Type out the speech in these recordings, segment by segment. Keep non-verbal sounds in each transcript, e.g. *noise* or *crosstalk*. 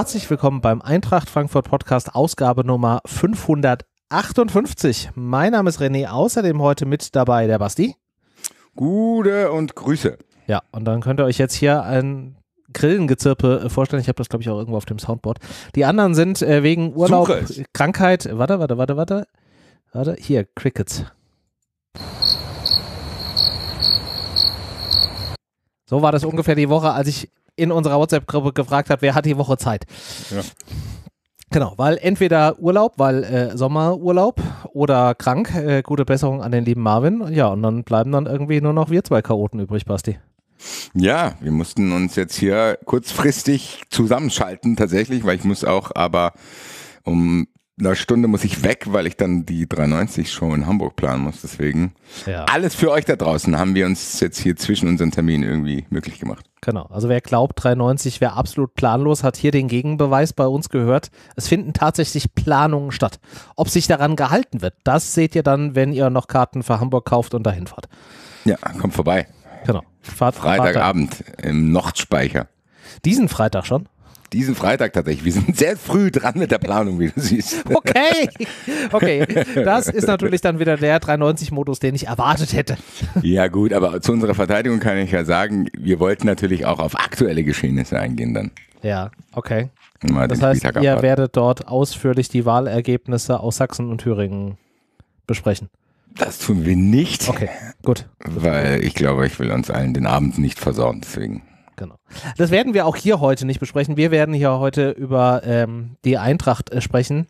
Herzlich willkommen beim Eintracht Frankfurt Podcast, Ausgabe Nummer 558. Mein Name ist René, außerdem heute mit dabei der Basti. Gute und Grüße. Ja, und dann könnt ihr euch jetzt hier ein Grillengezirpe äh, vorstellen. Ich habe das, glaube ich, auch irgendwo auf dem Soundboard. Die anderen sind äh, wegen Urlaub, Krankheit. Warte, warte, warte, warte. Warte, hier, Crickets. So war das ungefähr die Woche, als ich in unserer WhatsApp-Gruppe gefragt hat, wer hat die Woche Zeit. Ja. Genau, weil entweder Urlaub, weil äh, Sommerurlaub oder krank. Äh, gute Besserung an den lieben Marvin. Ja, und dann bleiben dann irgendwie nur noch wir zwei Chaoten übrig, Basti. Ja, wir mussten uns jetzt hier kurzfristig zusammenschalten tatsächlich, weil ich muss auch, aber um eine Stunde muss ich weg, weil ich dann die 390-Show in Hamburg planen muss. Deswegen ja. alles für euch da draußen haben wir uns jetzt hier zwischen unseren Terminen irgendwie möglich gemacht. Genau. Also wer glaubt, 93 wäre absolut planlos, hat hier den Gegenbeweis bei uns gehört. Es finden tatsächlich Planungen statt. Ob sich daran gehalten wird, das seht ihr dann, wenn ihr noch Karten für Hamburg kauft und dahin fahrt. Ja, kommt vorbei. Genau. Fahrt, Freitagabend Freitag. im Nordspeicher. Diesen Freitag schon? diesen Freitag tatsächlich. Wir sind sehr früh dran mit der Planung, wie du siehst. *laughs* Okay, okay. Das ist natürlich dann wieder der 93-Modus, den ich erwartet hätte. Ja gut, aber zu unserer Verteidigung kann ich ja sagen, wir wollten natürlich auch auf aktuelle Geschehnisse eingehen dann. Ja, okay. Mal das heißt, Spieltag ihr abwarten. werdet dort ausführlich die Wahlergebnisse aus Sachsen und Thüringen besprechen. Das tun wir nicht. Okay, gut. Weil ich glaube, ich will uns allen den Abend nicht versorgen, deswegen. Genau. Das werden wir auch hier heute nicht besprechen. Wir werden hier heute über ähm, die Eintracht äh, sprechen.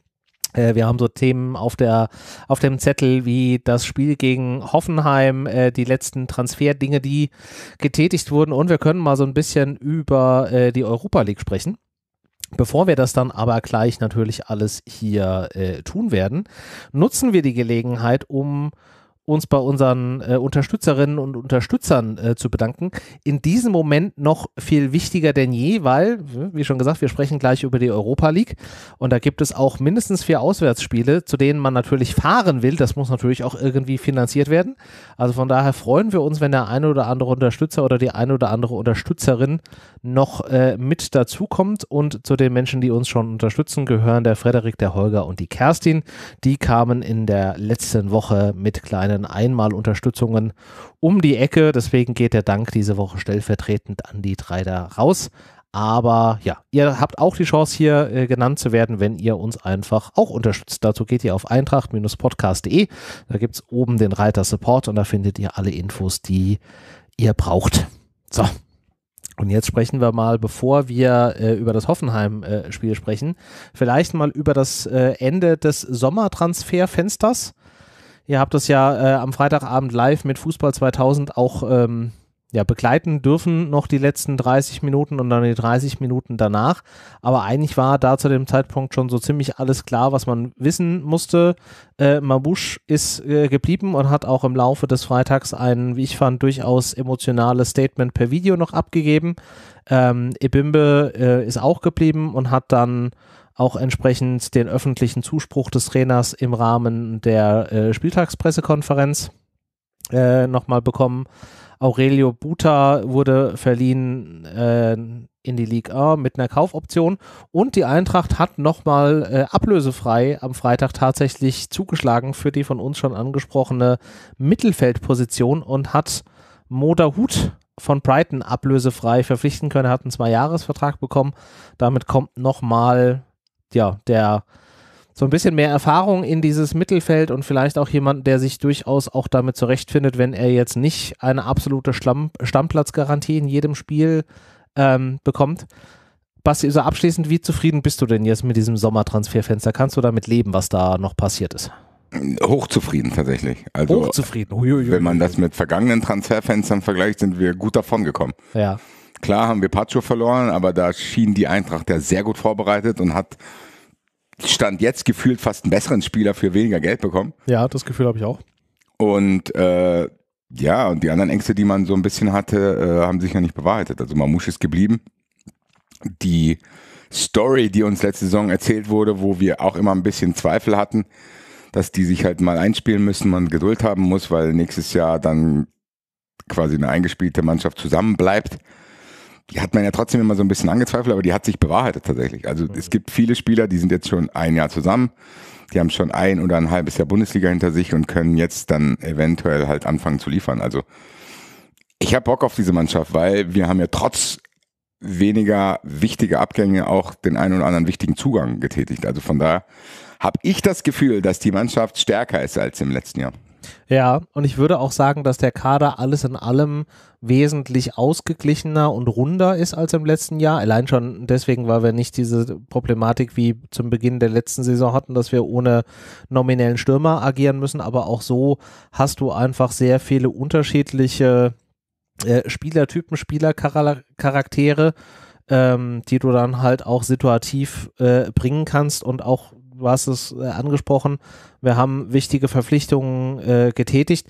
Äh, wir haben so Themen auf, der, auf dem Zettel wie das Spiel gegen Hoffenheim, äh, die letzten Transferdinge, die getätigt wurden. Und wir können mal so ein bisschen über äh, die Europa League sprechen. Bevor wir das dann aber gleich natürlich alles hier äh, tun werden, nutzen wir die Gelegenheit, um äh, uns bei unseren äh, Unterstützerinnen und Unterstützern äh, zu bedanken. In diesem Moment noch viel wichtiger denn je, weil, wie schon gesagt, wir sprechen gleich über die Europa League und da gibt es auch mindestens vier Auswärtsspiele, zu denen man natürlich fahren will. Das muss natürlich auch irgendwie finanziert werden. Also von daher freuen wir uns, wenn der eine oder andere Unterstützer oder die eine oder andere Unterstützerin noch äh, mit dazukommt. Und zu den Menschen, die uns schon unterstützen, gehören der Frederik, der Holger und die Kerstin. Die kamen in der letzten Woche mit kleinen aktuellen Einmalunterstützungen um die Ecke. Deswegen geht der Dank diese Woche stellvertretend an die drei da raus. Aber ja, ihr habt auch die Chance hier äh, genannt zu werden, wenn ihr uns einfach auch unterstützt. Dazu geht ihr auf eintracht-podcast.de. Da gibt es oben den Reiter Support und da findet ihr alle Infos, die ihr braucht. So. Und jetzt sprechen wir mal, bevor wir äh, über das Hoffenheim-Spiel äh, sprechen, vielleicht mal über das äh, Ende des Sommertransferfensters Ihr habt das ja äh, am Freitagabend live mit Fußball 2000 auch ähm, ja, begleiten dürfen, noch die letzten 30 Minuten und dann die 30 Minuten danach. Aber eigentlich war da zu dem Zeitpunkt schon so ziemlich alles klar, was man wissen musste. Äh, Mabusch ist äh, geblieben und hat auch im Laufe des Freitags ein, wie ich fand, durchaus emotionales Statement per Video noch abgegeben. Ähm, Ebimbe äh, ist auch geblieben und hat dann auch entsprechend den öffentlichen Zuspruch des Trainers im Rahmen der äh, Spieltagspressekonferenz äh, nochmal bekommen. Aurelio Buta wurde verliehen äh, in die Liga mit einer Kaufoption und die Eintracht hat nochmal äh, ablösefrei am Freitag tatsächlich zugeschlagen für die von uns schon angesprochene Mittelfeldposition und hat Moda Hut von Brighton ablösefrei verpflichten können, er hat einen Zweijahresvertrag bekommen. Damit kommt nochmal ja, der so ein bisschen mehr Erfahrung in dieses Mittelfeld und vielleicht auch jemand, der sich durchaus auch damit zurechtfindet, wenn er jetzt nicht eine absolute Schlamm Stammplatzgarantie in jedem Spiel ähm, bekommt. Basti, so abschließend, wie zufrieden bist du denn jetzt mit diesem Sommertransferfenster? Kannst du damit leben, was da noch passiert ist? Hochzufrieden tatsächlich. Also, Hochzufrieden. Uiuiui. Wenn man das mit vergangenen Transferfenstern vergleicht, sind wir gut davon gekommen. Ja. Klar haben wir Pacho verloren, aber da schien die Eintracht ja sehr gut vorbereitet und hat Stand jetzt gefühlt fast einen besseren Spieler für weniger Geld bekommen. Ja, das Gefühl habe ich auch. Und äh, ja, und die anderen Ängste, die man so ein bisschen hatte, äh, haben sich ja nicht bewahrheitet. Also Mamouche ist geblieben. Die Story, die uns letzte Saison erzählt wurde, wo wir auch immer ein bisschen Zweifel hatten, dass die sich halt mal einspielen müssen, man Geduld haben muss, weil nächstes Jahr dann quasi eine eingespielte Mannschaft zusammenbleibt. bleibt die hat man ja trotzdem immer so ein bisschen angezweifelt, aber die hat sich bewahrheitet tatsächlich. Also es mhm. gibt viele Spieler, die sind jetzt schon ein Jahr zusammen, die haben schon ein oder ein halbes Jahr Bundesliga hinter sich und können jetzt dann eventuell halt anfangen zu liefern. Also ich habe Bock auf diese Mannschaft, weil wir haben ja trotz weniger wichtiger Abgänge auch den einen oder anderen wichtigen Zugang getätigt. Also von daher habe ich das Gefühl, dass die Mannschaft stärker ist als im letzten Jahr. Ja, und ich würde auch sagen, dass der Kader alles in allem wesentlich ausgeglichener und runder ist als im letzten Jahr. Allein schon deswegen, weil wir nicht diese Problematik wie zum Beginn der letzten Saison hatten, dass wir ohne nominellen Stürmer agieren müssen. Aber auch so hast du einfach sehr viele unterschiedliche äh, Spielertypen, Spielercharaktere. Ähm, die du dann halt auch situativ äh, bringen kannst und auch du hast es äh, angesprochen, wir haben wichtige Verpflichtungen äh, getätigt,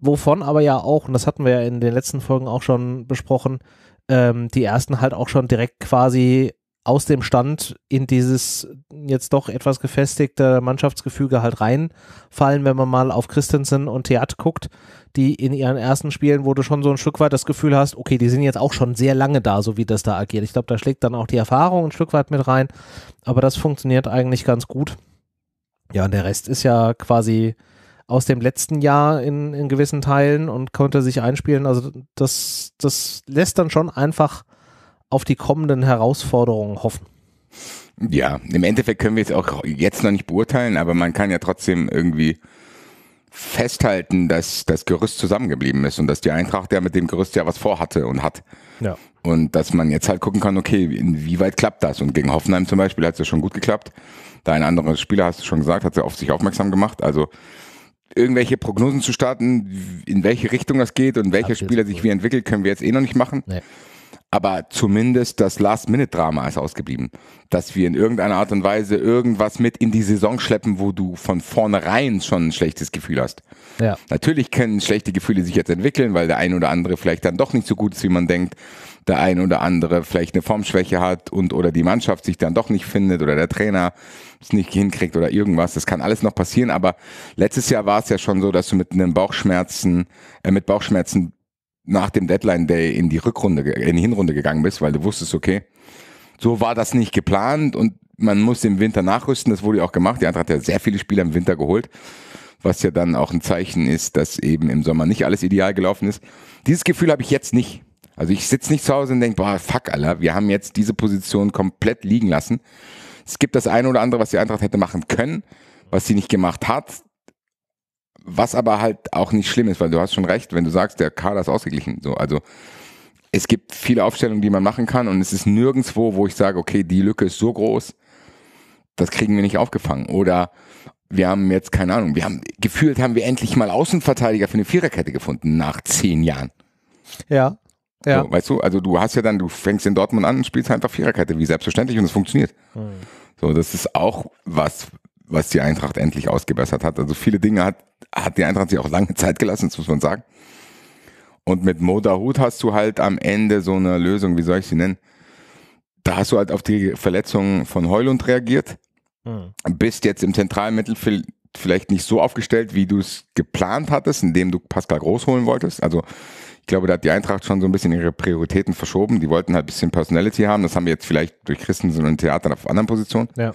wovon aber ja auch, und das hatten wir ja in den letzten Folgen auch schon besprochen, ähm, die ersten halt auch schon direkt quasi aus dem Stand in dieses jetzt doch etwas gefestigte Mannschaftsgefüge halt reinfallen, wenn man mal auf Christensen und Theat guckt, die in ihren ersten Spielen, wo du schon so ein Stück weit das Gefühl hast, okay, die sind jetzt auch schon sehr lange da, so wie das da agiert. Ich glaube, da schlägt dann auch die Erfahrung ein Stück weit mit rein, aber das funktioniert eigentlich ganz gut. Ja, und der Rest ist ja quasi aus dem letzten Jahr in, in gewissen Teilen und konnte sich einspielen. Also das, das lässt dann schon einfach auf die kommenden Herausforderungen hoffen? Ja, im Endeffekt können wir es auch jetzt noch nicht beurteilen, aber man kann ja trotzdem irgendwie festhalten, dass das Gerüst zusammengeblieben ist und dass die Eintracht ja mit dem Gerüst ja was vorhatte und hat. Ja. Und dass man jetzt halt gucken kann, okay, inwieweit klappt das? Und gegen Hoffenheim zum Beispiel hat es ja schon gut geklappt. Da ein anderer Spieler, hast du schon gesagt, hat ja auf sich aufmerksam gemacht. Also irgendwelche Prognosen zu starten, in welche Richtung das geht und welcher Spieler sich wie entwickelt, können wir jetzt eh noch nicht machen. Nee aber zumindest das Last-Minute-Drama ist ausgeblieben. Dass wir in irgendeiner Art und Weise irgendwas mit in die Saison schleppen, wo du von vornherein schon ein schlechtes Gefühl hast. Ja. Natürlich können schlechte Gefühle sich jetzt entwickeln, weil der ein oder andere vielleicht dann doch nicht so gut ist, wie man denkt. Der ein oder andere vielleicht eine Formschwäche hat und oder die Mannschaft sich dann doch nicht findet oder der Trainer es nicht hinkriegt oder irgendwas. Das kann alles noch passieren, aber letztes Jahr war es ja schon so, dass du mit einem Bauchschmerzen, äh, mit Bauchschmerzen nach dem Deadline Day in die Rückrunde, in die Hinrunde gegangen bist, weil du wusstest, okay, so war das nicht geplant und man muss im Winter nachrüsten. Das wurde ja auch gemacht. Die Eintracht hat ja sehr viele Spieler im Winter geholt, was ja dann auch ein Zeichen ist, dass eben im Sommer nicht alles ideal gelaufen ist. Dieses Gefühl habe ich jetzt nicht. Also ich sitze nicht zu Hause und denke, boah, fuck, Alter, wir haben jetzt diese Position komplett liegen lassen. Es gibt das eine oder andere, was die Eintracht hätte machen können, was sie nicht gemacht hat. Was aber halt auch nicht schlimm ist, weil du hast schon recht, wenn du sagst, der Kader ist ausgeglichen. So, also es gibt viele Aufstellungen, die man machen kann und es ist nirgendwo, wo ich sage, okay, die Lücke ist so groß, das kriegen wir nicht aufgefangen. Oder wir haben jetzt keine Ahnung, wir haben gefühlt haben wir endlich mal Außenverteidiger für eine Viererkette gefunden nach zehn Jahren. Ja. Ja. So, weißt du, also du hast ja dann, du fängst in Dortmund an und spielst einfach Viererkette, wie selbstverständlich und es funktioniert. Hm. So, das ist auch was, was die Eintracht endlich ausgebessert hat. Also viele Dinge hat, hat die Eintracht sich auch lange Zeit gelassen, das muss man sagen. Und mit Modahut hast du halt am Ende so eine Lösung, wie soll ich sie nennen? Da hast du halt auf die Verletzungen von Heulund reagiert. Hm. Bist jetzt im zentralen Mittelfeld vielleicht nicht so aufgestellt, wie du es geplant hattest, indem du Pascal Groß holen wolltest. Also ich glaube, da hat die Eintracht schon so ein bisschen ihre Prioritäten verschoben. Die wollten halt ein bisschen Personality haben. Das haben wir jetzt vielleicht durch Christensen und Theater auf anderen Positionen. Ja.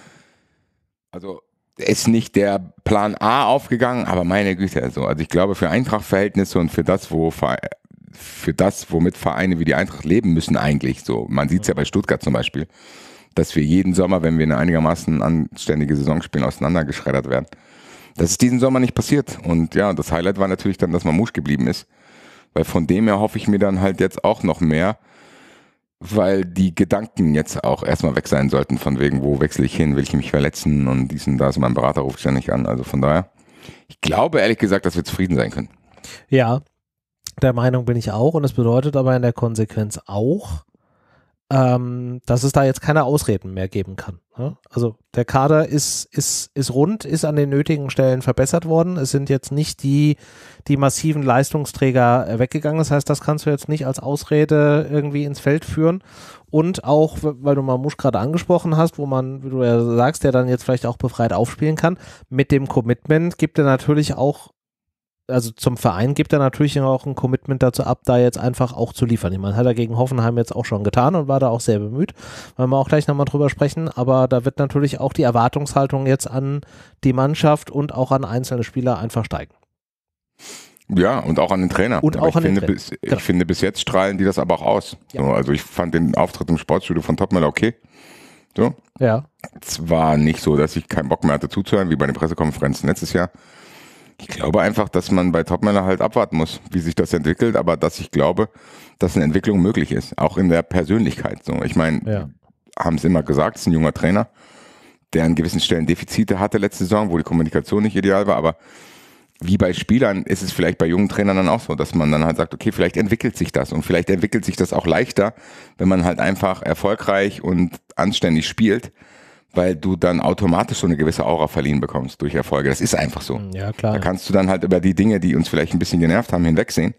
Also ist nicht der Plan A aufgegangen, aber meine Güte, also, also ich glaube, für Eintracht-Verhältnisse und für das, wo für das, womit Vereine wie die Eintracht leben müssen, eigentlich so. Man sieht es ja bei Stuttgart zum Beispiel, dass wir jeden Sommer, wenn wir eine einigermaßen anständige Saison spielen, auseinandergeschreddert werden. Das ist diesen Sommer nicht passiert. Und ja, das Highlight war natürlich dann, dass man Mamouche geblieben ist. Weil von dem her hoffe ich mir dann halt jetzt auch noch mehr, weil die Gedanken jetzt auch erstmal weg sein sollten, von wegen, wo wechsle ich hin, will ich mich verletzen und dies und das. Mein Berater ruft ja nicht an. Also von daher, ich glaube ehrlich gesagt, dass wir zufrieden sein können. Ja, der Meinung bin ich auch. Und das bedeutet aber in der Konsequenz auch, ähm, dass es da jetzt keine Ausreden mehr geben kann. Ne? Also der Kader ist, ist, ist rund, ist an den nötigen Stellen verbessert worden. Es sind jetzt nicht die, die massiven Leistungsträger äh, weggegangen. Das heißt, das kannst du jetzt nicht als Ausrede irgendwie ins Feld führen. Und auch, weil du mal Musch gerade angesprochen hast, wo man, wie du ja sagst, der dann jetzt vielleicht auch befreit aufspielen kann, mit dem Commitment gibt er natürlich auch also zum Verein gibt er natürlich auch ein Commitment dazu ab, da jetzt einfach auch zu liefern. Ich meine, hat er gegen Hoffenheim jetzt auch schon getan und war da auch sehr bemüht. Wollen wir auch gleich nochmal drüber sprechen, aber da wird natürlich auch die Erwartungshaltung jetzt an die Mannschaft und auch an einzelne Spieler einfach steigen. Ja, und auch an den Trainer. Und aber auch an finde, den Trainer. Bis, ich genau. finde, bis jetzt strahlen die das aber auch aus. Ja. So, also ich fand den Auftritt im Sportstudio von Topmüller okay. So. Ja. Es war nicht so, dass ich keinen Bock mehr hatte zuzuhören, wie bei den Pressekonferenzen letztes Jahr. Ich glaube einfach, dass man bei Topmänner halt abwarten muss, wie sich das entwickelt, aber dass ich glaube, dass eine Entwicklung möglich ist, auch in der Persönlichkeit. So, ich meine, ja. haben es immer gesagt, es ist ein junger Trainer, der an gewissen Stellen Defizite hatte letzte Saison, wo die Kommunikation nicht ideal war, aber wie bei Spielern ist es vielleicht bei jungen Trainern dann auch so, dass man dann halt sagt, okay, vielleicht entwickelt sich das und vielleicht entwickelt sich das auch leichter, wenn man halt einfach erfolgreich und anständig spielt weil du dann automatisch so eine gewisse Aura verliehen bekommst durch Erfolge. Das ist einfach so. Hm, ja, klar. Da kannst du dann halt über die Dinge, die uns vielleicht ein bisschen genervt haben, hinwegsehen.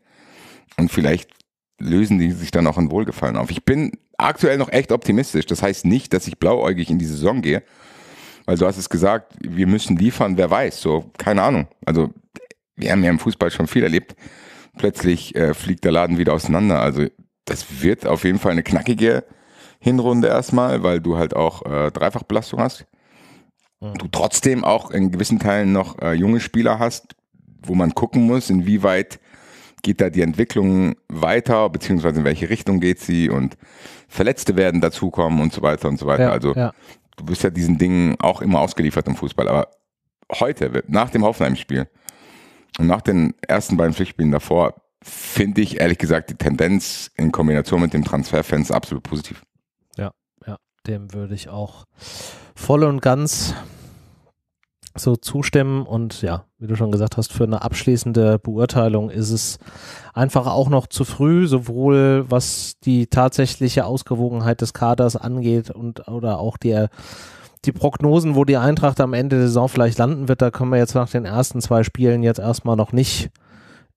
Und vielleicht lösen die sich dann auch in Wohlgefallen auf. Ich bin aktuell noch echt optimistisch. Das heißt nicht, dass ich blauäugig in die Saison gehe, weil du hast es gesagt, wir müssen liefern, wer weiß. So, keine Ahnung. Also, wir haben ja im Fußball schon viel erlebt. Plötzlich äh, fliegt der Laden wieder auseinander. Also, das wird auf jeden Fall eine knackige Hinrunde erstmal, weil du halt auch äh, Dreifachbelastung hast. Du trotzdem auch in gewissen Teilen noch äh, junge Spieler hast, wo man gucken muss, inwieweit geht da die Entwicklung weiter, beziehungsweise in welche Richtung geht sie und Verletzte werden dazukommen und so weiter und so weiter. Ja, also ja. du wirst ja diesen Dingen auch immer ausgeliefert im Fußball. Aber heute, nach dem Hoffenheim-Spiel und nach den ersten beiden Pflichtspielen davor, finde ich ehrlich gesagt die Tendenz in Kombination mit dem Transferfans absolut positiv dem würde ich auch voll und ganz so zustimmen. Und ja, wie du schon gesagt hast, für eine abschließende Beurteilung ist es einfach auch noch zu früh, sowohl was die tatsächliche Ausgewogenheit des Kaders angeht und oder auch die, die Prognosen, wo die Eintracht am Ende der Saison vielleicht landen wird. Da können wir jetzt nach den ersten zwei Spielen jetzt erstmal noch nicht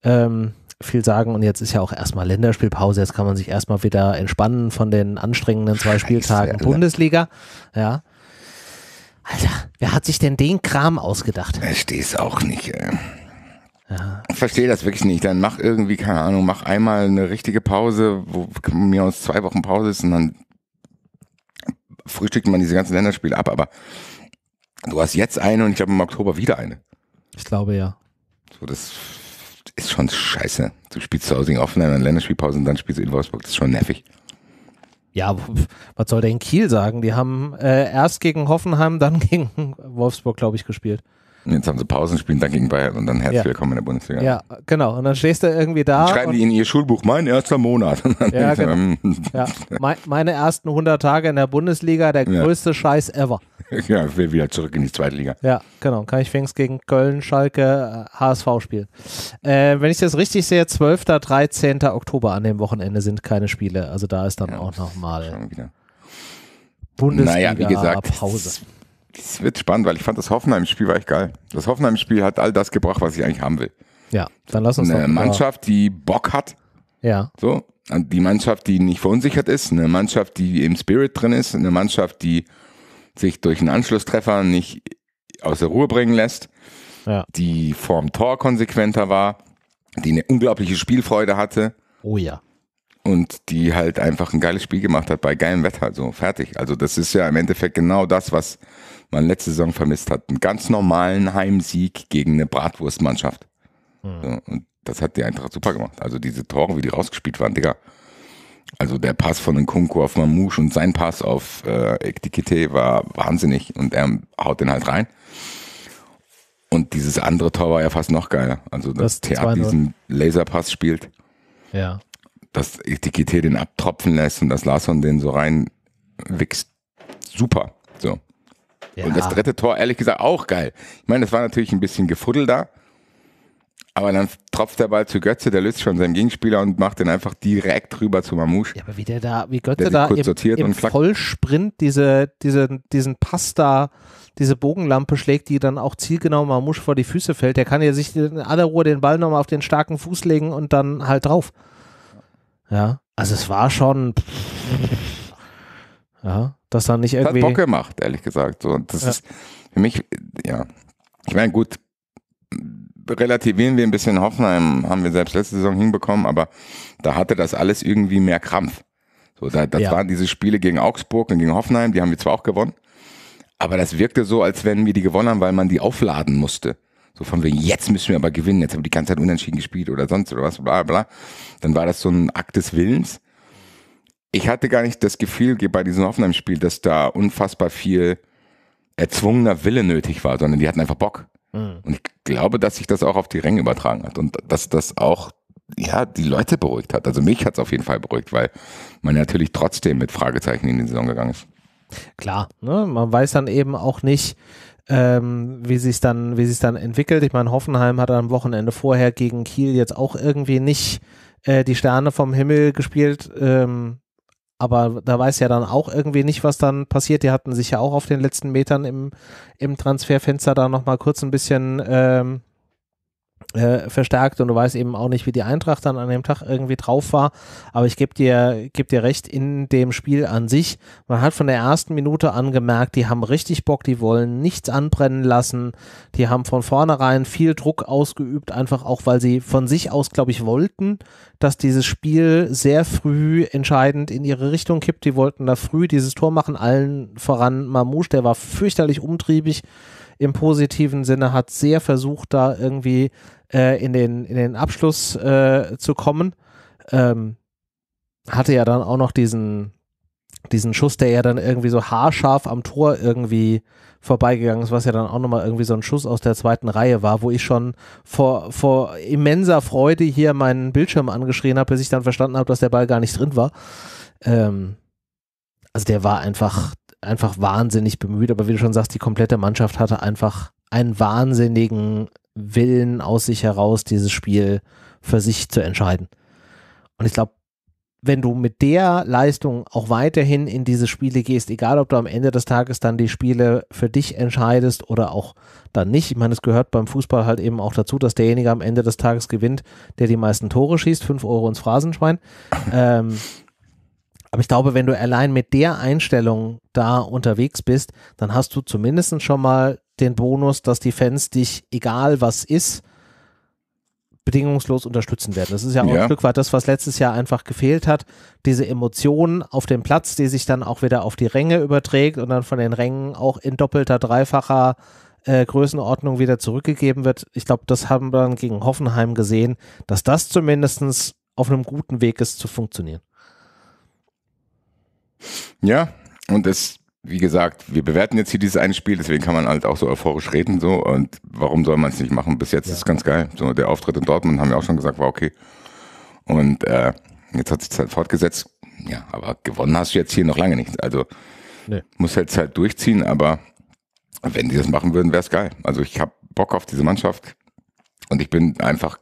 ähm, viel sagen und jetzt ist ja auch erstmal Länderspielpause, jetzt kann man sich erstmal wieder entspannen von den anstrengenden zwei Spieltagen Alter. Bundesliga. Ja. Alter, wer hat sich denn den Kram ausgedacht? Verstehe es auch nicht. Äh. Ja. Ich verstehe das wirklich nicht. Dann mach irgendwie, keine Ahnung, mach einmal eine richtige Pause, wo mir aus zwei Wochen Pause ist und dann frühstückt man diese ganzen Länderspiele ab. Aber du hast jetzt eine und ich habe im Oktober wieder eine. Ich glaube ja. So, das ist schon scheiße. Du spielst zu Hause in Offenheim dann Länderspielpause und dann spielst du in Wolfsburg. Das ist schon nervig. Ja, was soll denn Kiel sagen? Die haben äh, erst gegen Hoffenheim, dann *laughs* gegen Wolfsburg, glaube ich, gespielt. Jetzt haben sie Pausen, spielen dann gegen Bayern und dann herzlich ja. willkommen in der Bundesliga. Ja, genau. Und dann stehst du irgendwie da. Und schreiben und die in ihr Schulbuch, mein erster Monat. *laughs* ja, genau. ja. Hm. *laughs* meine ersten 100 Tage in der Bundesliga, der größte Scheiß ever. *laughs* Ja, ich will wieder zurück in die zweite Liga. Ja, genau. Kann ich wenigstens gegen Köln, Schalke, HSV äh, spielen. Äh, wenn ich das richtig sehe, 12. 13. Oktober an dem Wochenende sind keine Spiele. Also da ist dann auch nochmal Bundesliga naja, Pause es wird spannend, weil ich fand das Hoffenheim-Spiel war echt geil. Das Hoffenheim-Spiel hat all das gebracht, was ich eigentlich haben will. Ja, dann lass uns Eine doch, Mannschaft, die Bock hat. Ja. So, die Mannschaft, die nicht verunsichert ist, eine Mannschaft, die im Spirit drin ist, eine Mannschaft, die sich durch einen Anschlusstreffer nicht aus der Ruhe bringen lässt, ja. die vorm Tor konsequenter war, die eine unglaubliche Spielfreude hatte. Oh ja und die halt einfach ein geiles Spiel gemacht hat bei geilem Wetter, so fertig. Also das ist ja im Endeffekt genau das, was man letzte Saison vermisst hat. Einen ganz normalen Heimsieg gegen eine Bratwurstmannschaft. Mhm. So, und das hat die Eintracht super gemacht. Also diese Tore, wie die rausgespielt waren, Digga. Also der Pass von Nkunku auf Mamouche und sein Pass auf äh, war wahnsinnig und er haut den halt rein. Und dieses andere Tor war ja fast noch geiler. Also dass das Theater diesen Laserpass spielt. Ja dass die GT den abtropfen lässt und dass Larsson den so reinwichst. Super. So. Ja. Und das dritte Tor, ehrlich gesagt, auch geil. Ich meine, das war natürlich ein bisschen gefuddel da. Aber dann tropft der Ball zu Götze, der löst schon seinen Gegenspieler und macht den einfach direkt rüber zu Mamouche. Ja, aber wie der da, wie Götze da im, im Vollsprint diese, diese, diesen Pass da, diese Bogenlampe schlägt, die dann auch zielgenau Mamouche vor die Füße fällt, der kann ja sich in aller Ruhe den Ball nochmal auf den starken Fuß legen und dann halt drauf. Ja, also es war schon, ja, das dann nicht irgendwie. Hat Bock gemacht, ehrlich gesagt. So, und das ja. ist für mich, ja, ich meine, gut, relativieren wir ein bisschen Hoffenheim, haben wir selbst letzte Saison hinbekommen, aber da hatte das alles irgendwie mehr Krampf. So, da, das ja. waren diese Spiele gegen Augsburg und gegen Hoffenheim, die haben wir zwar auch gewonnen, aber das wirkte so, als wenn wir die gewonnen haben, weil man die aufladen musste. So von wegen, jetzt müssen wir aber gewinnen, jetzt haben wir die ganze Zeit unentschieden gespielt oder sonst oder was, bla bla. Dann war das so ein Akt des Willens. Ich hatte gar nicht das Gefühl bei diesem Hoffenheim-Spiel, dass da unfassbar viel erzwungener Wille nötig war, sondern die hatten einfach Bock. Mhm. Und ich glaube, dass sich das auch auf die Ränge übertragen hat und dass das auch ja, die Leute beruhigt hat. Also mich hat es auf jeden Fall beruhigt, weil man natürlich trotzdem mit Fragezeichen in die Saison gegangen ist. Klar, ne? man weiß dann eben auch nicht, ähm, wie sich dann, wie sich dann entwickelt. Ich meine, Hoffenheim hat am Wochenende vorher gegen Kiel jetzt auch irgendwie nicht äh, die Sterne vom Himmel gespielt. Ähm, aber da weiß ja dann auch irgendwie nicht, was dann passiert. Die hatten sich ja auch auf den letzten Metern im, im Transferfenster da nochmal kurz ein bisschen ähm, äh, verstärkt und du weißt eben auch nicht, wie die Eintracht dann an dem Tag irgendwie drauf war. Aber ich gebe dir, geb dir recht in dem Spiel an sich. Man hat von der ersten Minute an gemerkt, die haben richtig Bock, die wollen nichts anbrennen lassen. Die haben von vornherein viel Druck ausgeübt, einfach auch, weil sie von sich aus, glaube ich, wollten, dass dieses Spiel sehr früh entscheidend in ihre Richtung kippt. Die wollten da früh dieses Tor machen, allen voran Mamouche, der war fürchterlich umtriebig im positiven Sinne, hat sehr versucht, da irgendwie äh, in, den, in den Abschluss äh, zu kommen. Ähm, hatte ja dann auch noch diesen, diesen Schuss, der ja dann irgendwie so haarscharf am Tor irgendwie vorbeigegangen ist, was ja dann auch nochmal irgendwie so ein Schuss aus der zweiten Reihe war, wo ich schon vor, vor immenser Freude hier meinen Bildschirm angeschrien habe, bis ich dann verstanden habe, dass der Ball gar nicht drin war. Ähm, also der war einfach, einfach wahnsinnig bemüht. Aber wie du schon sagst, die komplette Mannschaft hatte einfach einen wahnsinnigen Willen aus sich heraus, dieses Spiel für sich zu entscheiden. Und ich glaube, wenn du mit der Leistung auch weiterhin in diese Spiele gehst, egal ob du am Ende des Tages dann die Spiele für dich entscheidest oder auch dann nicht. Ich meine, es gehört beim Fußball halt eben auch dazu, dass derjenige am Ende des Tages gewinnt, der die meisten Tore schießt. Fünf Euro ins Phrasenschwein. Ähm, aber ich glaube, wenn du allein mit der Einstellung da unterwegs bist, dann hast du zumindest schon mal den Bonus, dass die Fans dich, egal was ist, bedingungslos unterstützen werden. Das ist ja auch ja. ein Stück weit das, was letztes Jahr einfach gefehlt hat. Diese Emotionen auf dem Platz, die sich dann auch wieder auf die Ränge überträgt und dann von den Rängen auch in doppelter, dreifacher äh, Größenordnung wieder zurückgegeben wird. Ich glaube, das haben wir dann gegen Hoffenheim gesehen, dass das zumindest auf einem guten Weg ist zu funktionieren. Ja, und es, wie gesagt, wir bewerten jetzt hier dieses eine Spiel, deswegen kann man halt auch so euphorisch reden so und warum soll man es nicht machen? Bis jetzt ja. ist ganz geil. So der Auftritt in Dortmund haben wir auch schon gesagt, war okay. Und äh, jetzt hat sich halt fortgesetzt. Ja, aber gewonnen hast du jetzt hier noch lange nicht. Also nee. muss jetzt halt durchziehen, aber wenn die das machen würden, wäre es geil. Also ich habe Bock auf diese Mannschaft und ich bin einfach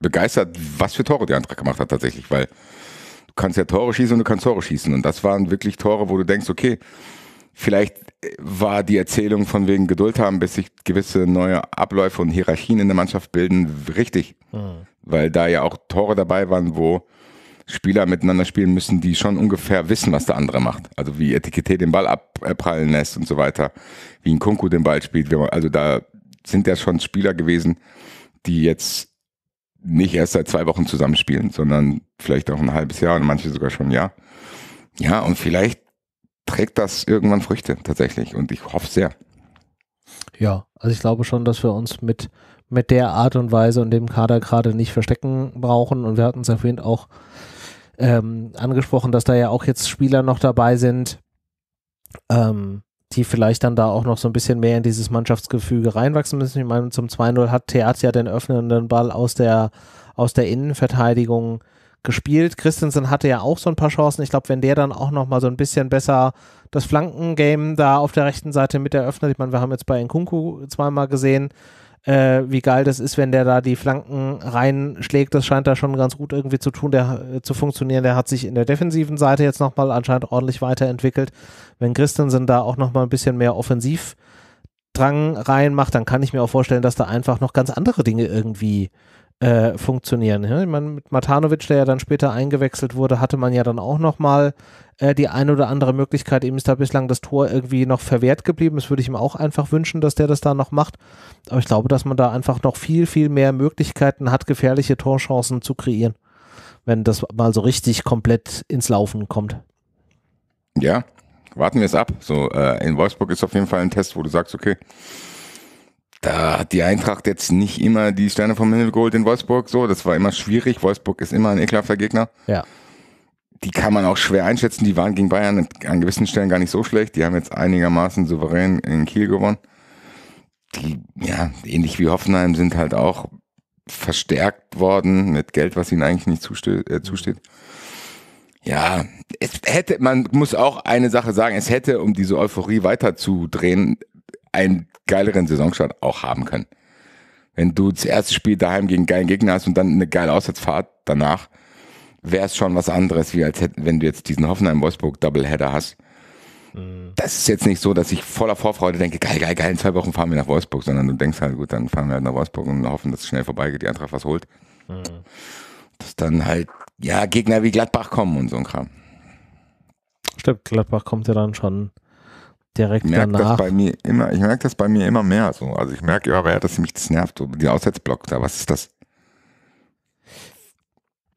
begeistert, was für Tore die Antrag gemacht hat tatsächlich, weil kannst ja Tore schießen und du kannst Tore schießen. Und das waren wirklich Tore, wo du denkst, okay, vielleicht äh, war die Erzählung von wegen Geduld haben, bis sich gewisse neue Abläufe und Hierarchien in der Mannschaft bilden, richtig. Mhm. Weil da ja auch Tore dabei waren, wo Spieler miteinander spielen müssen, die schon ungefähr wissen, was der andere macht. Also wie Etikette den Ball abprallen äh, lässt und so weiter, wie ein Kunku den Ball spielt. Also da sind ja schon Spieler gewesen, die jetzt nicht erst seit zwei Wochen zusammenspielen, sondern vielleicht auch ein halbes Jahr und manche sogar schon ein Jahr. Ja, und vielleicht trägt das irgendwann Früchte tatsächlich und ich hoffe sehr. Ja, also ich glaube schon, dass wir uns mit, mit der Art und Weise und dem Kader gerade nicht verstecken brauchen und wir hatten es erwähnt auch ähm, angesprochen, dass da ja auch jetzt Spieler noch dabei sind, ähm, die vielleicht dann da auch noch so ein bisschen mehr in dieses Mannschaftsgefüge reinwachsen müssen. Ich meine, zum 2-0 hat Theat ja den öffnenden Ball aus der, aus der Innenverteidigung gespielt. Christensen hatte ja auch so ein paar Chancen. Ich glaube, wenn der dann auch noch mal so ein bisschen besser das Flankengame da auf der rechten Seite mit eröffnet, ich meine, wir haben jetzt bei Nkunku zweimal gesehen, äh, wie geil das ist, wenn der da die Flanken reinschlägt. Das scheint da schon ganz gut irgendwie zu tun, der äh, zu funktionieren. Der hat sich in der defensiven Seite jetzt nochmal anscheinend ordentlich weiterentwickelt. Wenn Christensen da auch nochmal ein bisschen mehr offensiv Drang reinmacht, dann kann ich mir auch vorstellen, dass da einfach noch ganz andere Dinge irgendwie äh, funktionieren. Ja, ne? ich meine, mit Matanovic, der ja dann später eingewechselt wurde, hatte man ja dann auch nochmal äh, die eine oder andere Möglichkeit. Ihm ist da bislang das Tor irgendwie noch verwehrt geblieben. Das würde ich ihm auch einfach wünschen, dass der das da noch macht. Aber ich glaube, dass man da einfach noch viel, viel mehr Möglichkeiten hat, gefährliche Torchancen zu kreieren, wenn das mal so richtig komplett ins Laufen kommt. Ja, warten wir es ab. So, äh, in Wolfsburg ist auf jeden Fall ein Test, wo du sagst, okay, da hat die Eintracht jetzt nicht immer die Sterne vom Himmel geholt in Wolfsburg. So, das war immer schwierig. Wolfsburg ist immer ein ekelhafter Gegner. Ja die kann man auch schwer einschätzen. Die waren gegen Bayern an gewissen Stellen gar nicht so schlecht. Die haben jetzt einigermaßen souverän in Kiel gewonnen. Die, ja, ähnlich wie Hoffenheim sind halt auch verstärkt worden mit Geld, was ihnen eigentlich nicht zusteht. Äh, zusteht. Ja, es hätte, man muss auch eine Sache sagen, es hätte, um diese Euphorie weiterzudrehen, einen geileren Saisonstart auch haben können. Wenn du das erste Spiel daheim gegen geilen Gegner hast und dann eine geile Auswärtsfahrt danach, wäre es schon was anderes, wie als hätten, wenn du jetzt diesen Hoffenheim-Wolfsburg-Doubleheader hast. Mhm. Das ist jetzt nicht so, dass ich voller Vorfreude denke, geil, geil, geil, in zwei Wochen fahren wir nach Wolfsburg, sondern du denkst halt, gut, dann fahren wir halt nach Wolfsburg und hoffen, dass es schnell vorbeigeht, die Eintracht was holt. Mhm. Dass dann halt, ja, Gegner wie Gladbach kommen und so ein Kram. Stimmt, Gladbach kommt ja dann schon direkt ich merke danach. Das bei mir immer, ich merke das bei mir immer mehr so. Also ich merke immer mehr, dass mich das nervt, so die Aussetzblock da, was ist das?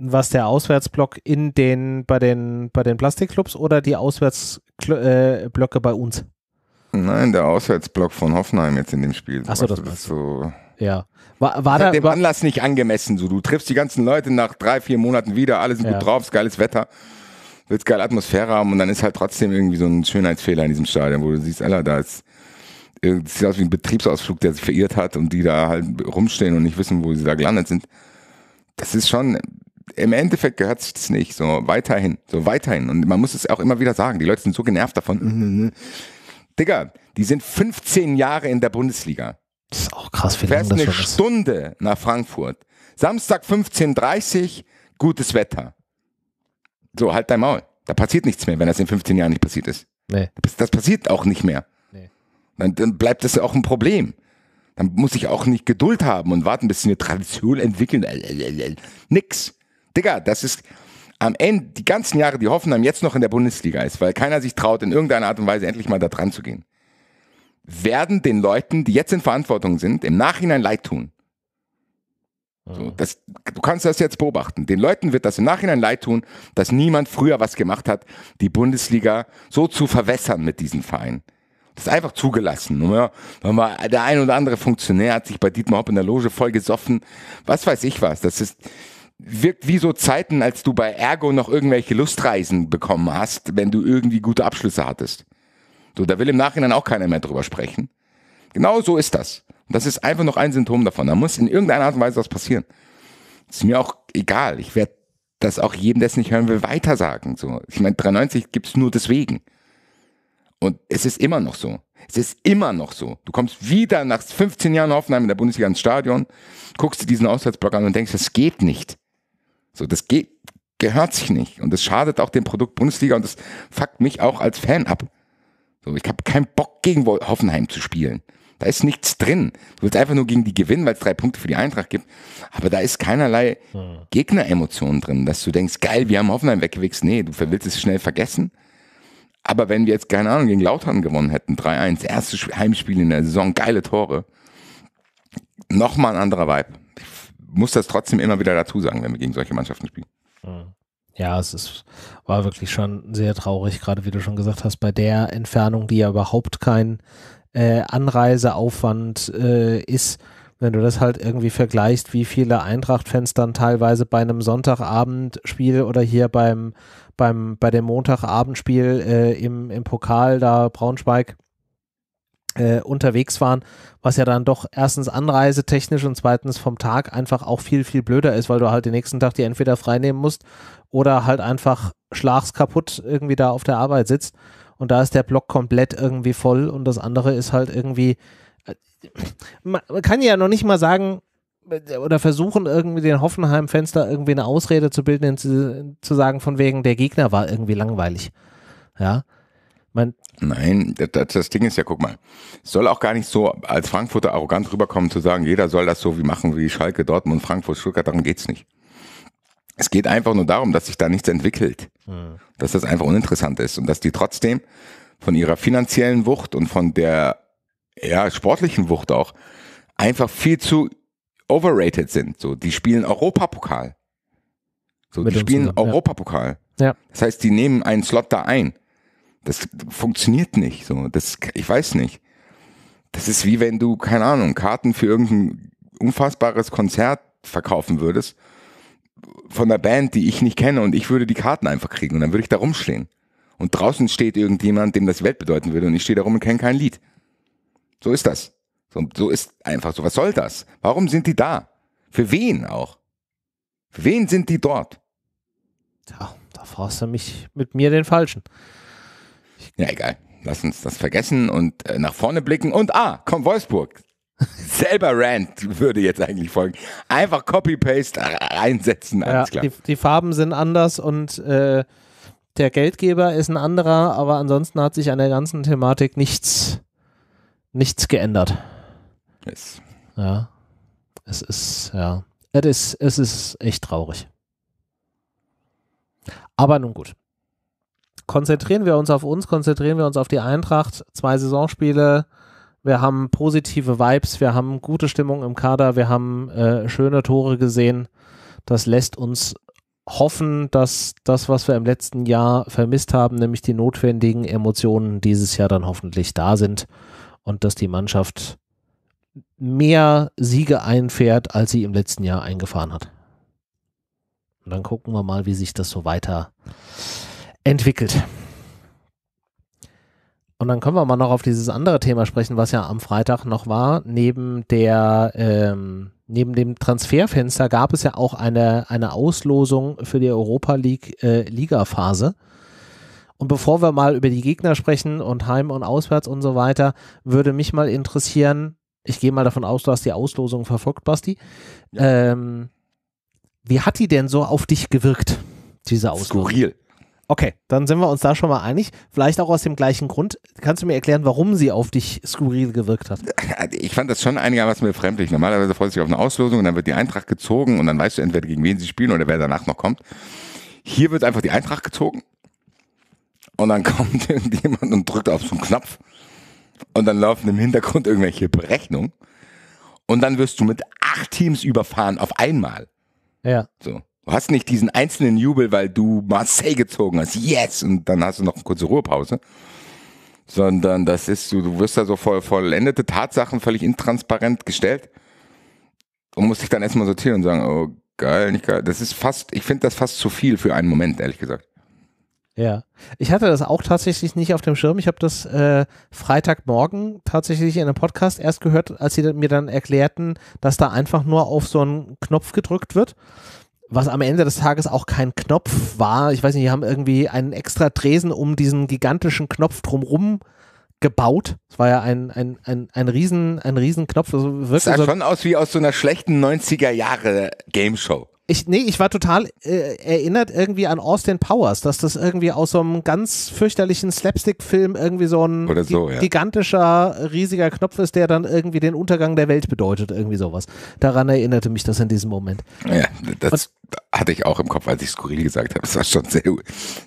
was der Auswärtsblock in den bei den bei den Plastikclubs oder die Auswärtsblöcke äh, bei uns? Nein, der Auswärtsblock von Hoffenheim jetzt in dem Spiel. Achso, das, das so. Ja. War, war da, dem war, Anlass nicht angemessen. So, du triffst die ganzen Leute nach drei, vier Monaten wieder, alle sind ja. gut drauf, ist geiles Wetter, willst geile Atmosphäre haben und dann ist halt trotzdem irgendwie so ein Schönheitsfehler in diesem Stadion, wo du siehst, Alter, da ist äh, das sieht aus wie ein Betriebsausflug, der sich verirrt hat und die da halt rumstehen und nicht wissen, wo sie da gelandet sind. Das ist schon im Endeffekt gehört sich das nicht. So weiterhin, so weiterhin. Und man muss es auch immer wieder sagen. Die Leute sind so genervt davon. Mhm. Digga, die sind 15 Jahre in der Bundesliga. Das ist auch krass. Wie Fährst eine Stunde nach Frankfurt. Samstag 15.30 Uhr, gutes Wetter. So, halt dein Maul. Da passiert nichts mehr, wenn das in 15 Jahren nicht passiert ist. Nee. Das passiert auch nicht mehr. Nee. Dann, dann bleibt das auch ein Problem. Dann muss ich auch nicht Geduld haben und warten, bis sie eine Tradition entwickelt. Nix. Digga, das ist am Ende die ganzen Jahre, die Hoffenheim jetzt noch in der Bundesliga ist, weil keiner sich traut, in irgendeiner Art und Weise endlich mal da dran zu gehen, werden den Leuten, die jetzt in Verantwortung sind, im Nachhinein leid tun. So, das, du kannst das jetzt beobachten. Den Leuten wird das im Nachhinein leid tun, dass niemand früher was gemacht hat, die Bundesliga so zu verwässern mit diesen Vereinen. Das ist einfach zugelassen. Ja, ne? der ein oder andere Funktionär hat sich bei Dietmar Hopp in der Loge voll gesoffen. Was weiß ich was. Das ist, wirkt wie so Zeiten, als du bei Ergo noch irgendwelche Lustreisen bekommen hast, wenn du irgendwie gute Abschlüsse hattest. So, da will im Nachhinein auch keiner mehr drüber sprechen. Genau so ist das. das ist einfach noch ein Symptom davon. Da muss in irgendeiner Art und Weise was passieren. Ist mir auch egal. Ich werde das auch jedem, dessen es nicht hören will, weitersagen. So, ich meine, 93 gibt's nur deswegen. Und es ist immer noch so. Es ist immer noch so. Du kommst wieder nach 15 Jahren Aufnahme in der Bundesliga ins Stadion, guckst dir diesen Auswärtsblock an und denkst, das geht nicht. So, das geht, gehört sich nicht. Und das schadet auch dem Produkt Bundesliga und das fuckt mich auch als Fan ab. So, ich habe keinen Bock, gegen Hoffenheim zu spielen. Da ist nichts drin. Du willst einfach nur gegen die gewinnen, weil es drei Punkte für die Eintracht gibt. Aber da ist keinerlei hm. Gegneremotion drin, dass du denkst, geil, wir haben Hoffenheim weggewichst. Nee, du willst es schnell vergessen. Aber wenn wir jetzt, keine Ahnung, gegen Lautern gewonnen hätten, 3-1, erstes Heimspiel in der Saison, geile Tore, nochmal ein anderer Vibe muss das trotzdem immer wieder dazu sagen, wenn wir gegen solche Mannschaften spielen. Mhm. Ja, es ist, war wirklich schon sehr traurig, gerade wie du schon gesagt hast, bei der Entfernung, die ja überhaupt kein äh, Anreiseaufwand äh, ist wenn du das halt irgendwie vergleichst, wie viele Eintracht-Fans dann teilweise bei einem Sonntagabendspiel oder hier beim, beim, bei dem Montagabendspiel äh, im, im Pokal da Braunschweig äh, unterwegs waren, was ja dann doch erstens anreisetechnisch und zweitens vom Tag einfach auch viel, viel blöder ist, weil du halt den nächsten Tag die entweder freinehmen musst oder halt einfach schlags kaputt irgendwie da auf der Arbeit sitzt und da ist der Block komplett irgendwie voll und das andere ist halt irgendwie, äh, man kann ja noch nicht mal sagen, äh, oder versuchen irgendwie den Hoffenheim-Fenster irgendwie eine Ausrede zu bilden, zu, zu sagen von wegen, der Gegner war irgendwie langweilig. Ja, mein Nein, das, das, Ding ist ja, guck mal, es soll auch gar nicht so als Frankfurter arrogant rüberkommen zu sagen, jeder soll das so wie machen wie Schalke, Dortmund, Frankfurt, Stuttgart, darum es nicht. Es geht einfach nur darum, dass sich da nichts entwickelt, mhm. dass das einfach uninteressant ist und dass die trotzdem von ihrer finanziellen Wucht und von der ja, sportlichen Wucht auch einfach viel zu overrated sind. So, die spielen Europapokal. So, Mit die spielen Europapokal. Ja. Das heißt, die nehmen einen Slot da ein. Das funktioniert nicht. So, das, ich weiß nicht. Das ist wie wenn du, keine Ahnung, Karten für irgendein unfassbares Konzert verkaufen würdest von der Band, die ich nicht kenne und ich würde die Karten einfach kriegen und dann würde ich da rumstehen. Und draußen steht irgendjemand, dem das Welt bedeuten würde und ich stehe da rum und kenne kein Lied. So ist das. So, so ist einfach so. Was soll das? Warum sind die da? Für wen auch? Für wen sind die dort? Ja, da fragst du mich mit mir den Falschen. Ja, egal. Lass uns das vergessen und äh, nach vorne blicken. Und ah, komm Wolfsburg. Selber Rant würde jetzt eigentlich folgen. Einfach Copy-Paste reinsetzen, alles ja, klar. Die, die, Farben sind anders und äh, der Geldgeber ist ein anderer, aber ansonsten hat sich an der ganzen Thematik nichts, nichts geändert. Yes. Ja. Es ist, ja. Es ist, es ist echt traurig. Aber nun gut konzentrieren wir uns auf uns, konzentrieren wir uns auf die Eintracht. Zwei Saisonspiele. Wir haben positive Vibes, wir haben gute Stimmung im Kader, wir haben äh, schöne Tore gesehen. Das lässt uns hoffen, dass das, was wir im letzten Jahr vermisst haben, nämlich die notwendigen Emotionen dieses Jahr dann hoffentlich da sind und dass die Mannschaft mehr Siege einfährt, als sie im letzten Jahr eingefahren hat. Und dann gucken wir mal, wie sich das so weiter entwickelt. Und dann können wir mal noch auf dieses andere Thema sprechen, was ja am Freitag noch war. Neben der, ähm, neben dem Transferfenster gab es ja auch eine, eine Auslosung für die Europa League äh, Liga-Phase. Und bevor wir mal über die Gegner sprechen und Heim und Auswärts und so weiter, würde mich mal interessieren, ich gehe mal davon aus, du hast die Auslosung verfolgt, Basti. Ja. Ähm, wie hat die denn so auf dich gewirkt, diese Auslosung? Skurril. Okay, dann sind wir uns da schon mal einig. Vielleicht auch aus dem gleichen Grund. Kannst du mir erklären, warum sie auf dich skurril gewirkt hat? *laughs* Ich fand das schon einigermaßen befremdlich. Normalerweise freut sich auf eine Auslosung und dann wird die Eintracht gezogen und dann weißt du entweder, gegen wen sie spielen oder wer danach noch kommt. Hier wird einfach die Eintracht gezogen und dann *laughs* kommt irgendjemand und drückt auf so einen Knopf und dann laufen im Hintergrund irgendwelche Berechnungen und dann wirst du mit acht Teams überfahren auf einmal. Ja. So. Du hast nicht diesen einzelnen Jubel, weil du Marseille gezogen hast, yes, und dann hast du noch eine kurze Ruhepause, sondern das ist, du, du wirst da so voll, vollendete Tatsachen völlig intransparent gestellt und musst dich dann erstmal sortieren und sagen, oh geil, nicht geil. Das ist fast, ich finde das fast zu viel für einen Moment, ehrlich gesagt. Ja, ich hatte das auch tatsächlich nicht auf dem Schirm. Ich habe das äh, Freitagmorgen tatsächlich in einem Podcast erst gehört, als sie mir dann erklärten, dass da einfach nur auf so einen Knopf gedrückt wird was am Ende des Tages auch kein Knopf war. Ich weiß nicht, die haben irgendwie einen extra Tresen um diesen gigantischen Knopf drumrum gebaut. Es war ja ein, ein, ein, ein, riesen, ein Riesenknopf. Knopf. Also wirklich sah so schon aus wie aus so einer schlechten 90er Jahre Game Show. Ich, nee, ich war total äh, erinnert irgendwie an Austin Powers, dass das irgendwie aus so einem ganz fürchterlichen Slapstick-Film irgendwie so ein so, ja. gigantischer, riesiger Knopf ist, der dann irgendwie den Untergang der Welt bedeutet, irgendwie sowas. Daran erinnerte mich das in diesem Moment. Ja, das Und, hatte ich auch im Kopf, als ich skurril gesagt habe. Das war schon sehr,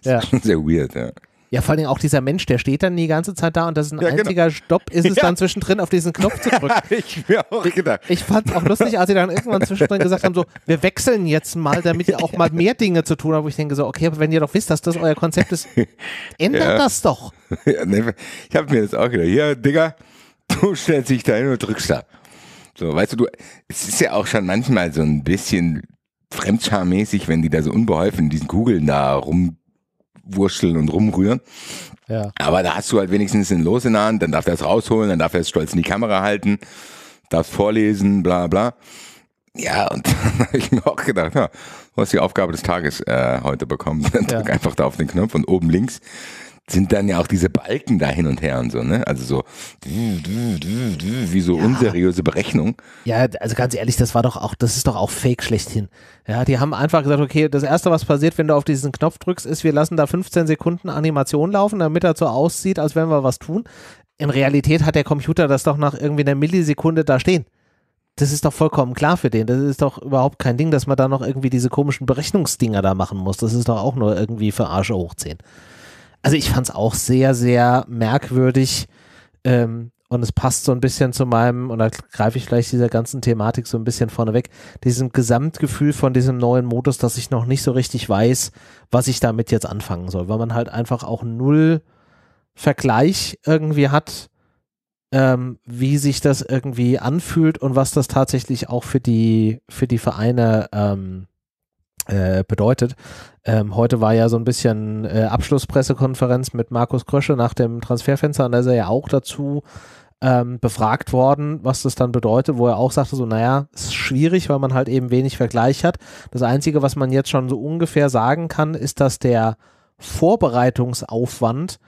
ja. war *laughs* schon sehr weird, ja. Ja, vor allem auch dieser Mensch, der steht dann die ganze Zeit da und das ist ein ja, genau. einziger genau. Stopp, ist es *laughs* ja. dann zwischendrin auf diesen Knopf zu drücken. *laughs* ich Ich, ich fand es auch lustig, als sie dann irgendwann zwischendrin gesagt haben, so, wir wechseln jetzt mal, damit ihr auch *laughs* mal mehr Dinge zu tun habt, wo ich denke so, okay, aber wenn ihr doch wisst, dass das euer Konzept ist, ändert ja. das doch. Ne, ich habe mir das auch gedacht, hier, Digga, du stellst dich da hin und drückst da. So, weißt du, du, es ist ja auch schon manchmal so ein bisschen fremdscharmäßig, wenn die da so unbeholfen in diesen Kugeln da rum rumwurschteln und rumrühren. Ja. Aber da hast du halt wenigstens den Los in der Hand, dann darf er es rausholen, dann darf er es stolz in die Kamera halten, darf vorlesen, bla bla. Ja, und *laughs* dann habe ich mir auch gedacht, ja, du hast die Aufgabe des Tages äh, heute bekommen. *laughs* Dann ja. drück einfach da auf den Knopf und oben links sind dann ja auch diese Balken da hin und her und so, ne? Also so wie so ja. unseriöse Berechnung. Ja, also ganz ehrlich, das war doch auch, das ist doch auch Fake schlechthin. Ja, die haben einfach gesagt, okay, das erste, was passiert, wenn du auf diesen Knopf drückst, ist, wir lassen da 15 Sekunden Animation laufen, damit er so aussieht, als wenn wir was tun. In Realität hat der Computer das doch nach irgendwie einer Millisekunde da stehen das ist doch vollkommen klar für den. Das ist doch überhaupt kein Ding, dass man da noch irgendwie diese komischen Berechnungsdinger da machen muss. Das ist doch auch nur irgendwie für Arsche hochziehen also ich fand es auch sehr, sehr merkwürdig. Ähm, und es passt so ein bisschen zu meinem, und da greife ich vielleicht dieser ganzen Thematik so ein bisschen vorneweg, diesem Gesamtgefühl von diesem neuen Modus, dass ich noch nicht so richtig weiß, was ich damit jetzt anfangen soll, weil man halt einfach auch null Vergleich irgendwie hat, ähm, wie sich das irgendwie anfühlt und was das tatsächlich auch für die, für die Vereine ähm, äh, bedeutet. Ähm, heute war ja so ein bisschen äh, Abschlusspressekonferenz mit Markus Krösche nach dem Transferfenster und da ist er ja auch dazu ähm, befragt worden, was das dann bedeutet, wo er auch sagte, so naja, ist schwierig, weil man halt eben wenig Vergleich hat. Das Einzige, was man jetzt schon so ungefähr sagen kann, ist, dass der Vorbereitungsaufwand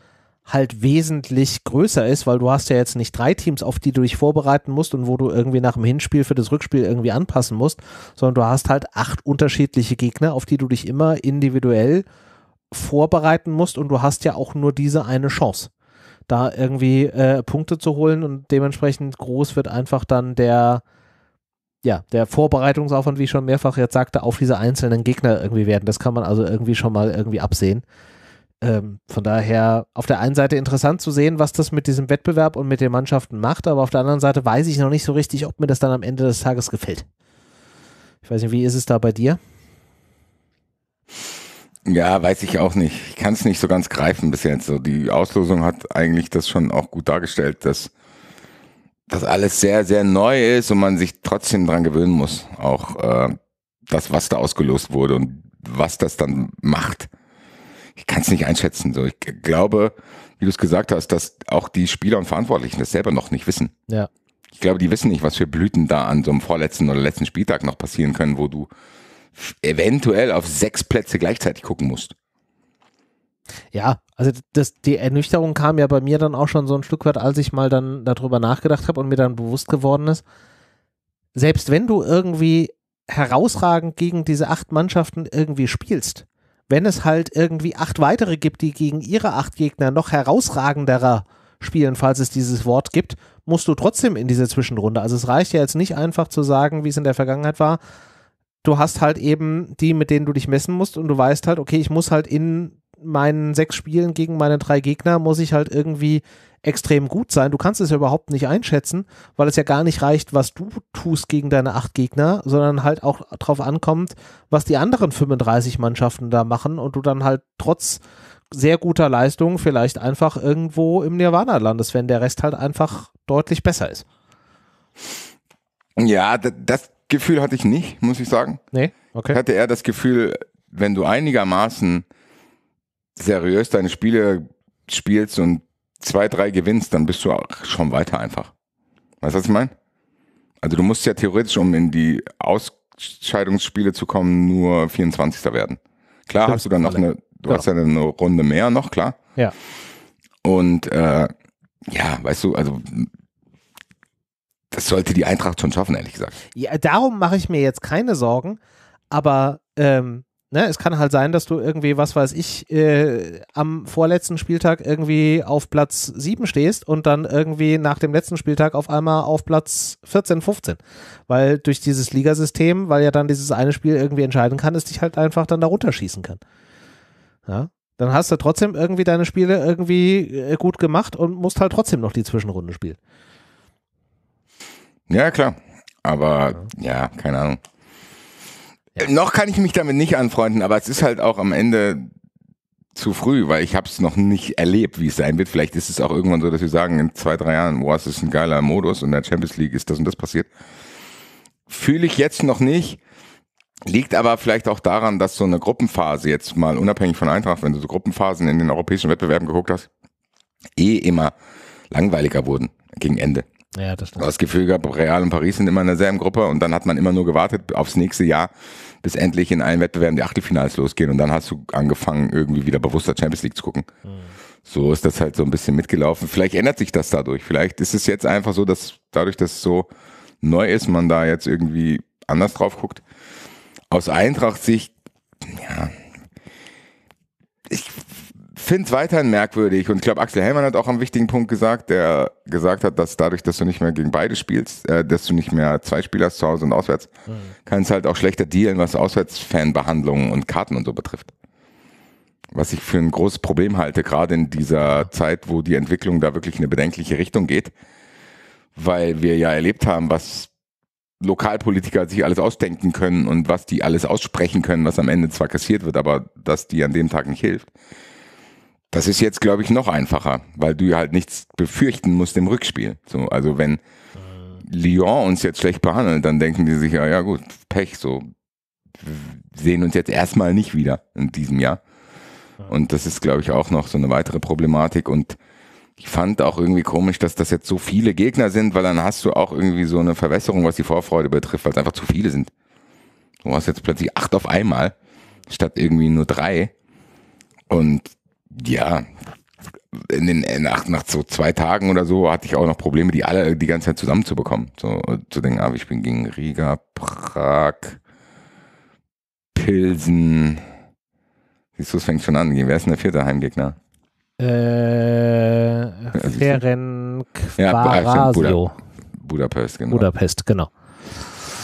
halt wesentlich größer ist, weil du hast ja jetzt nicht drei Teams, auf die du dich vorbereiten musst und wo du irgendwie nach dem Hinspiel für das Rückspiel irgendwie anpassen musst, sondern du hast halt acht unterschiedliche Gegner, auf die du dich immer individuell vorbereiten musst und du hast ja auch nur diese eine Chance, da irgendwie äh, Punkte zu holen und dementsprechend groß wird einfach dann der ja, der Vorbereitungsaufwand, wie ich schon mehrfach jetzt sagte, auf diese einzelnen Gegner irgendwie werden. Das kann man also irgendwie schon mal irgendwie absehen. Ähm, von daher auf der einen Seite interessant zu sehen, was das mit diesem Wettbewerb und mit den Mannschaften macht, aber auf der anderen Seite weiß ich noch nicht so richtig, ob mir das dann am Ende des Tages gefällt. Ich weiß nicht, wie ist es da bei dir? Ja, weiß ich auch nicht. Ich kann es nicht so ganz greifen bis jetzt. So, die Auslosung hat eigentlich das schon auch gut dargestellt, dass das alles sehr, sehr neu ist und man sich trotzdem dran gewöhnen muss. Auch äh, das, was da ausgelost wurde und was das dann macht ich kann es nicht einschätzen. So, ich glaube, wie du es gesagt hast, dass auch die Spieler und Verantwortlichen das selber noch nicht wissen. Ja. Ich glaube, die wissen nicht, was für Blüten da an so einem vorletzten oder letzten Spieltag noch passieren können, wo du eventuell auf sechs Plätze gleichzeitig gucken musst. Ja, also das, die Ernüchterung kam ja bei mir dann auch schon so ein Stück weit, als ich mal dann darüber nachgedacht habe und mir dann bewusst geworden ist, selbst wenn du irgendwie herausragend gegen diese acht Mannschaften irgendwie spielst, wenn es halt irgendwie acht weitere gibt, die gegen ihre acht Gegner noch herausragenderer spielen, falls es dieses Wort gibt, musst du trotzdem in diese Zwischenrunde. Also es reicht ja jetzt nicht einfach zu sagen, wie es in der Vergangenheit war. Du hast halt eben die, mit denen du dich messen musst und du weißt halt, okay, ich muss halt in meinen sechs Spielen gegen meine drei Gegner, muss ich halt irgendwie extrem gut sein. Du kannst es ja überhaupt nicht einschätzen, weil es ja gar nicht reicht, was du tust gegen deine acht Gegner, sondern halt auch drauf ankommt, was die anderen 35 Mannschaften da machen und du dann halt trotz sehr guter Leistung vielleicht einfach irgendwo im Nirvana landest, wenn der Rest halt einfach deutlich besser ist. Ja, das Gefühl hatte ich nicht, muss ich sagen. Nee, okay. Ich hatte eher das Gefühl, wenn du einigermaßen seriös deine Spiele spielst und zwei, drei gewinnst, dann bist du auch schon weiter einfach. Weißt du, was ich meine? Also du musst ja theoretisch, um in die Ausscheidungsspiele zu kommen, nur 24. werden. Klar Stimmt. hast du dann noch eine, du genau. hast ja eine Runde mehr noch, klar. Ja. Und äh, ja, weißt du, also das sollte die Eintracht schon schaffen, ehrlich gesagt. Ja, darum mache ich mir jetzt keine Sorgen, aber ähm, ne, es kann halt sein, dass du irgendwie, was weiß ich, äh, am vorletzten Spieltag irgendwie auf Platz 7 stehst und dann irgendwie nach dem letzten Spieltag auf einmal auf Platz 14, 15. Weil durch dieses Ligasystem, weil ja dann dieses eine Spiel irgendwie entscheiden kann, es dich halt einfach dann da runterschießen kann. Ja. Dann hast du trotzdem irgendwie deine Spiele irgendwie äh, gut gemacht und musst halt trotzdem noch die Zwischenrunde spielen. Ja, klar. Aber ja, ja keine Ahnung. Noch kann ich mich damit nicht anfreunden, aber es ist halt auch am Ende zu früh, weil ich habe es noch nicht erlebt, wie es sein wird. Vielleicht ist es auch irgendwann so, dass wir sagen, in zwei, drei Jahren, wow, es ist ein geiler Modus und in der Champions League ist das und das passiert. Fühle ich jetzt noch nicht. Liegt aber vielleicht auch daran, dass so eine Gruppenphase jetzt mal unabhängig von Eintracht, wenn du so Gruppenphasen in den europäischen Wettbewerben geguckt hast, eh immer langweiliger wurden gegen Ende. Ja, das stimmt. Das Gefühl gehabt, Real und Paris sind immer in derselben Gruppe und dann hat man immer nur gewartet aufs nächste Jahr, bis endlich in allen Wettbewerben die Achtelfinals losgehen und dann hast du angefangen, irgendwie wieder bewusster Champions League zu gucken. Mhm. So ist das halt so ein bisschen mitgelaufen. Vielleicht ändert sich das dadurch. Vielleicht ist es jetzt einfach so, dass dadurch, dass es so neu ist, man da jetzt irgendwie anders drauf guckt. Aus Eintracht-Sicht, ja, finde es weiterhin merkwürdig und ich glaube, Axel Hellmann hat auch einen wichtigen Punkt gesagt, der gesagt hat, dass dadurch, dass du nicht mehr gegen beide spielst, äh, dass du nicht mehr zwei Spieler hast, zu Hause und auswärts, mhm. kannst halt auch schlechter dealen, was Auswärtsfanbehandlungen und Karten und so betrifft. Was ich für ein großes Problem halte, gerade in dieser Zeit, wo die Entwicklung da wirklich in eine bedenkliche Richtung geht, weil wir ja erlebt haben, was Lokalpolitiker sich alles ausdenken können und was die alles aussprechen können, was am Ende zwar kassiert wird, aber dass die an dem Tag nicht hilft. Das ist jetzt, glaube ich, noch einfacher, weil du halt nichts befürchten musst im Rückspiel. So, also wenn Lyon uns jetzt schlecht behandelt, dann denken die sich, ja, ja gut, Pech, so sehen uns jetzt erstmal nicht wieder in diesem Jahr. Und das ist, glaube ich, auch noch so eine weitere Problematik. Und ich fand auch irgendwie komisch, dass das jetzt so viele Gegner sind, weil dann hast du auch irgendwie so eine Verwässerung, was die Vorfreude betrifft, weil es einfach zu viele sind. Du hast jetzt plötzlich acht auf einmal, statt irgendwie nur drei. Und ja, in den nach, nach so zwei Tagen oder so hatte ich auch noch Probleme, die alle die ganze Zeit zusammenzubekommen. So zu denken, ah, ich bin gegen Riga, Prag, Pilsen. Siehst du, es fängt schon an. Wer ist denn der vierte Heimgegner? Äh, Ferencvarasio. Ja, ah, Budapest, genau. Budapest, genau.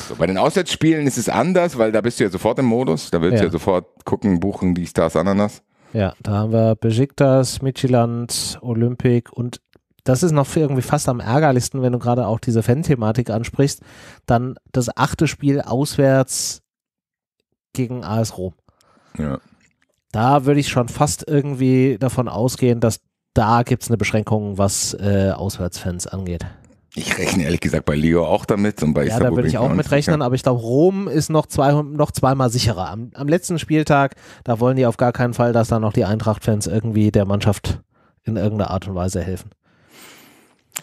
So, bei den Auswärtsspielen ist es anders, weil da bist du ja sofort im Modus. Da willst ja. du ja sofort gucken, buchen, die Stars, Ananas. Ja, da haben wir Besiktas, Midtjylland, Olympic und das ist noch irgendwie fast am ärgerlichsten, wenn du gerade auch diese Fan-Thematik ansprichst, dann das achte Spiel auswärts gegen AS Rom. Ja. Da würde ich schon fast irgendwie davon ausgehen, dass da gibt es eine Beschränkung, was äh, Auswärtsfans angeht. Ich rechne ehrlich gesagt bei Leo auch damit und bei Ja, Istanbul da würde ich auch mitrechnen, sicher. aber ich glaube, Rom ist noch, zwei, noch zweimal sicherer. Am, am, letzten Spieltag, da wollen die auf gar keinen Fall, dass da noch die Eintracht-Fans irgendwie der Mannschaft in irgendeiner Art und Weise helfen.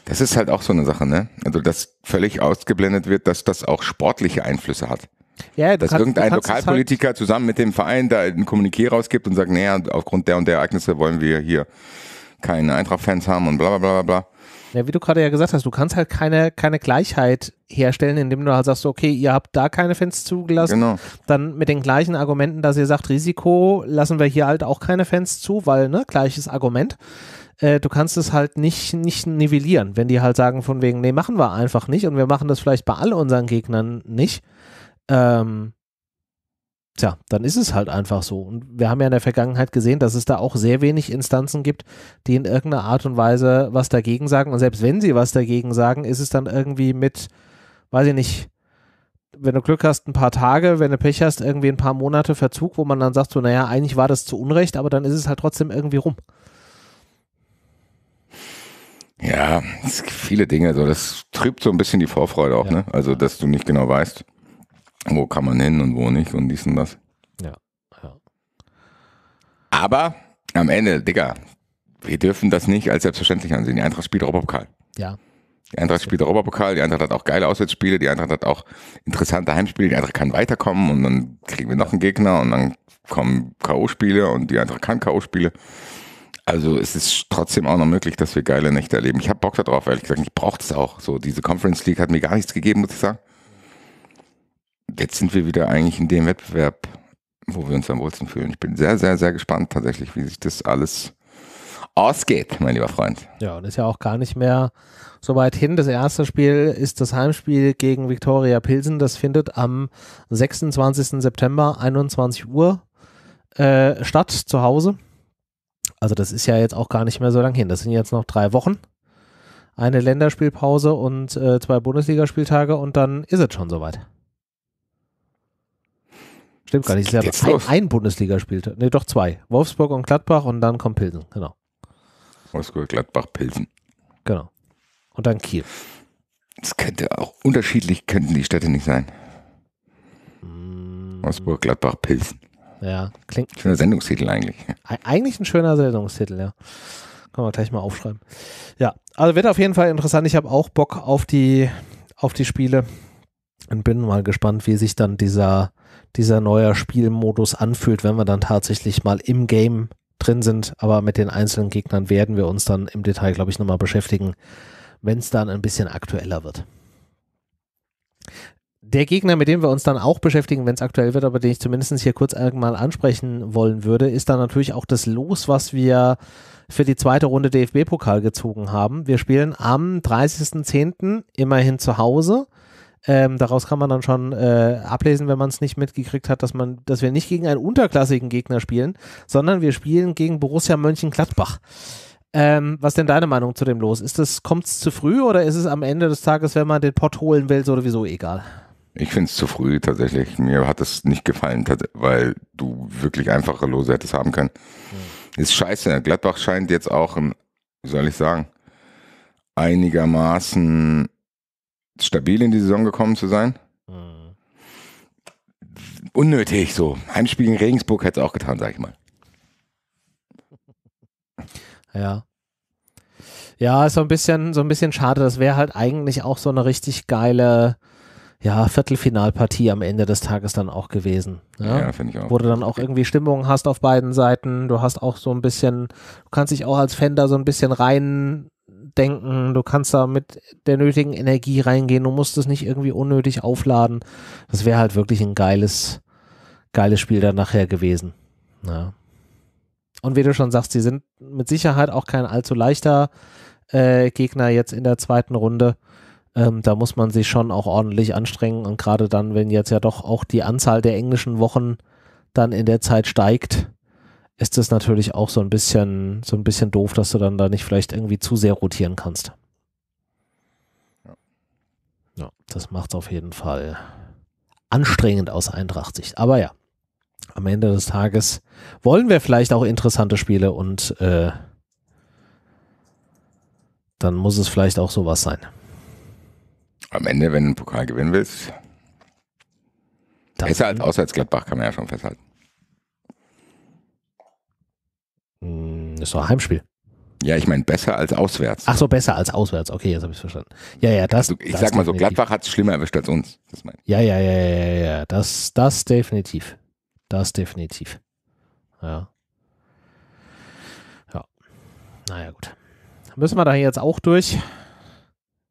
Das ist halt auch so eine Sache, ne? Also, dass völlig ausgeblendet wird, dass das auch sportliche Einflüsse hat. Ja, dass kannst, irgendein halt Lokalpolitiker halt zusammen mit dem Verein da ein Kommuniqué rausgibt und sagt, naja, aufgrund der und der Ereignisse wollen wir hier keine Eintracht-Fans haben und bla bla bla bla. Ja, wie du gerade ja gesagt hast, du kannst halt keine, keine Gleichheit herstellen, indem du halt sagst, okay, ihr habt da keine Fans zugelassen. Genau. Dann mit den gleichen Argumenten, dass ihr sagt, Risiko lassen wir hier halt auch keine Fans zu, weil, ne, gleiches Argument. Äh, du kannst es halt nicht, nicht nivellieren, wenn die halt sagen, von wegen, nee, machen wir einfach nicht und wir machen das vielleicht bei all unseren Gegnern nicht. Ähm, tja, dann ist es halt einfach so. Und wir haben ja in der Vergangenheit gesehen, dass es da auch sehr wenig Instanzen gibt, die in irgendeiner Art und Weise was dagegen sagen. Und selbst wenn sie was dagegen sagen, ist es dann irgendwie mit, weiß ich nicht, wenn du Glück hast, ein paar Tage, wenn du Pech hast, irgendwie ein paar Monate Verzug, wo man dann sagt, so, naja, eigentlich war das zu Unrecht, aber dann ist es halt trotzdem irgendwie rum. Ja, viele Dinge, so also das trübt so ein bisschen die Vorfreude auch, ja. ne? Also, dass du nicht genau weißt wo kann man hin und wo nicht und dies und das. Ja, ja. Aber am Ende, Digga, wir dürfen das nicht als selbstverständlich ansehen. Die Eintracht spielt Europapokal. Ja. Die Eintracht spielt Europapokal, die Eintracht hat auch geile Auswärtsspiele, die Eintracht hat auch interessante Heimspiele, die Eintracht kann weiterkommen und dann kriegen wir noch einen Gegner und dann kommen K.O.-Spiele und die Eintracht kann K.O.-Spiele. Also es ist trotzdem auch noch möglich, dass wir geile Nächte erleben. Ich habe Bock darauf, ehrlich gesagt. Ich brauche das auch. So, diese Conference League hat mir gar nichts gegeben, muss ich sagen jetzt sind wir wieder eigentlich in dem Wettbewerb, wo wir uns am wohlsten fühlen. Ich bin sehr, sehr, sehr gespannt tatsächlich, wie sich das alles ausgeht, mein lieber Freund. Ja, und ist ja auch gar nicht mehr so weit hin. Das erste Spiel ist das Heimspiel gegen Viktoria Pilsen. Das findet am 26. September 21 Uhr äh, statt, zu Hause. Also das ist ja jetzt auch gar nicht mehr so lang hin. Das sind jetzt noch drei Wochen. Eine Länderspielpause und äh, zwei Bundesligaspieltage und dann ist es schon soweit. Stimmt gar nicht. Sie haben ein, ein Bundesligaspieltag. Ne, doch zwei. Wolfsburg und Gladbach und dann kommt Pilsen, genau. Wolfsburg, Gladbach, Pilsen. Genau. Und dann Kiel. Das könnte auch unterschiedlich könnten die Städte nicht sein. Mm. Wolfsburg, Gladbach, Pilsen. Ja, klingt. Schöner Sendungstitel eigentlich. Eigentlich ein schöner Sendungstitel, ja. Können wir gleich mal aufschreiben. Ja, also wird auf jeden Fall interessant. Ich habe auch Bock auf die, auf die Spiele und bin mal gespannt, wie sich dann dieser dieser neue Spielmodus anfühlt, wenn wir dann tatsächlich mal im Game drin sind. Aber mit den einzelnen Gegnern werden wir uns dann im Detail, glaube ich, nochmal beschäftigen, wenn es dann ein bisschen aktueller wird. Der Gegner, mit dem wir uns dann auch beschäftigen, wenn es aktuell wird, aber den ich zumindest hier kurz einmal ansprechen wollen würde, ist dann natürlich auch das Los, was wir für die zweite Runde DFB-Pokal gezogen haben. Wir spielen am 30.10. immerhin zu Hause ähm, daraus kann man dann schon äh, ablesen, wenn man es nicht mitgekriegt hat, dass man, dass wir nicht gegen einen unterklassigen Gegner spielen, sondern wir spielen gegen Borussia Mönchengladbach. Ähm, was denn deine Meinung zu dem los? kommt es zu früh oder ist es am Ende des Tages, wenn man den Pott holen will, sowieso egal? Ich finde es zu früh tatsächlich. Mir hat es nicht gefallen, weil du wirklich einfache Lose hättest haben können. Mhm. Ist scheiße. Gladbach scheint jetzt auch, wie soll ich sagen, einigermaßen stabil in die Saison gekommen zu sein. Mhm. Unnötig so. Heimspiel gegen Regensburg hätte es auch getan, sag ich mal. Ja. Ja, ist so ein bisschen, so ein bisschen schade. Das wäre halt eigentlich auch so eine richtig geile ja, Viertelfinalpartie am Ende des Tages dann auch gewesen. Ja, ne? ja finde ich auch. Wo du dann auch irgendwie Stimmung hast auf beiden Seiten. Du hast auch so ein bisschen, du kannst dich auch als Fan da so ein bisschen rein denken, du kannst da mit der nötigen Energie reingehen, du musst es nicht irgendwie unnötig aufladen. Das wäre halt wirklich ein geiles, geiles Spiel dann nachher gewesen. Ja. Und wie du schon sagst, sie sind mit Sicherheit auch kein allzu leichter äh, Gegner jetzt in der zweiten Runde. Ähm, da muss man sich schon auch ordentlich anstrengen und gerade dann, wenn jetzt ja doch auch die Anzahl der englischen Wochen dann in der Zeit steigt, ist es natürlich auch so ein bisschen, so ein bisschen doof, dass du dann da nicht vielleicht irgendwie zu sehr rotieren kannst. Ja, ja das macht es auf jeden Fall anstrengend aus Eintracht-Sicht. Aber ja, am Ende des Tages wollen wir vielleicht auch interessante Spiele und äh, dann muss es vielleicht auch sowas sein. Am Ende, wenn du einen Pokal gewinnen willst, das besser als auswärts Gladbach, kann man ja schon festhalten. Hm, das Ist doch ein Heimspiel. Ja, ich meine, besser als auswärts. Ach so, besser als auswärts. Okay, jetzt habe ich verstanden. Ja, ja, das. Also, ich das sag mal so, definitiv. Gladbach hat es schlimmer erwischt als uns. Das mein ja, ja, ja, ja, ja, Das, das definitiv. Das definitiv. Ja. Ja. Naja, gut. Müssen wir da jetzt auch durch.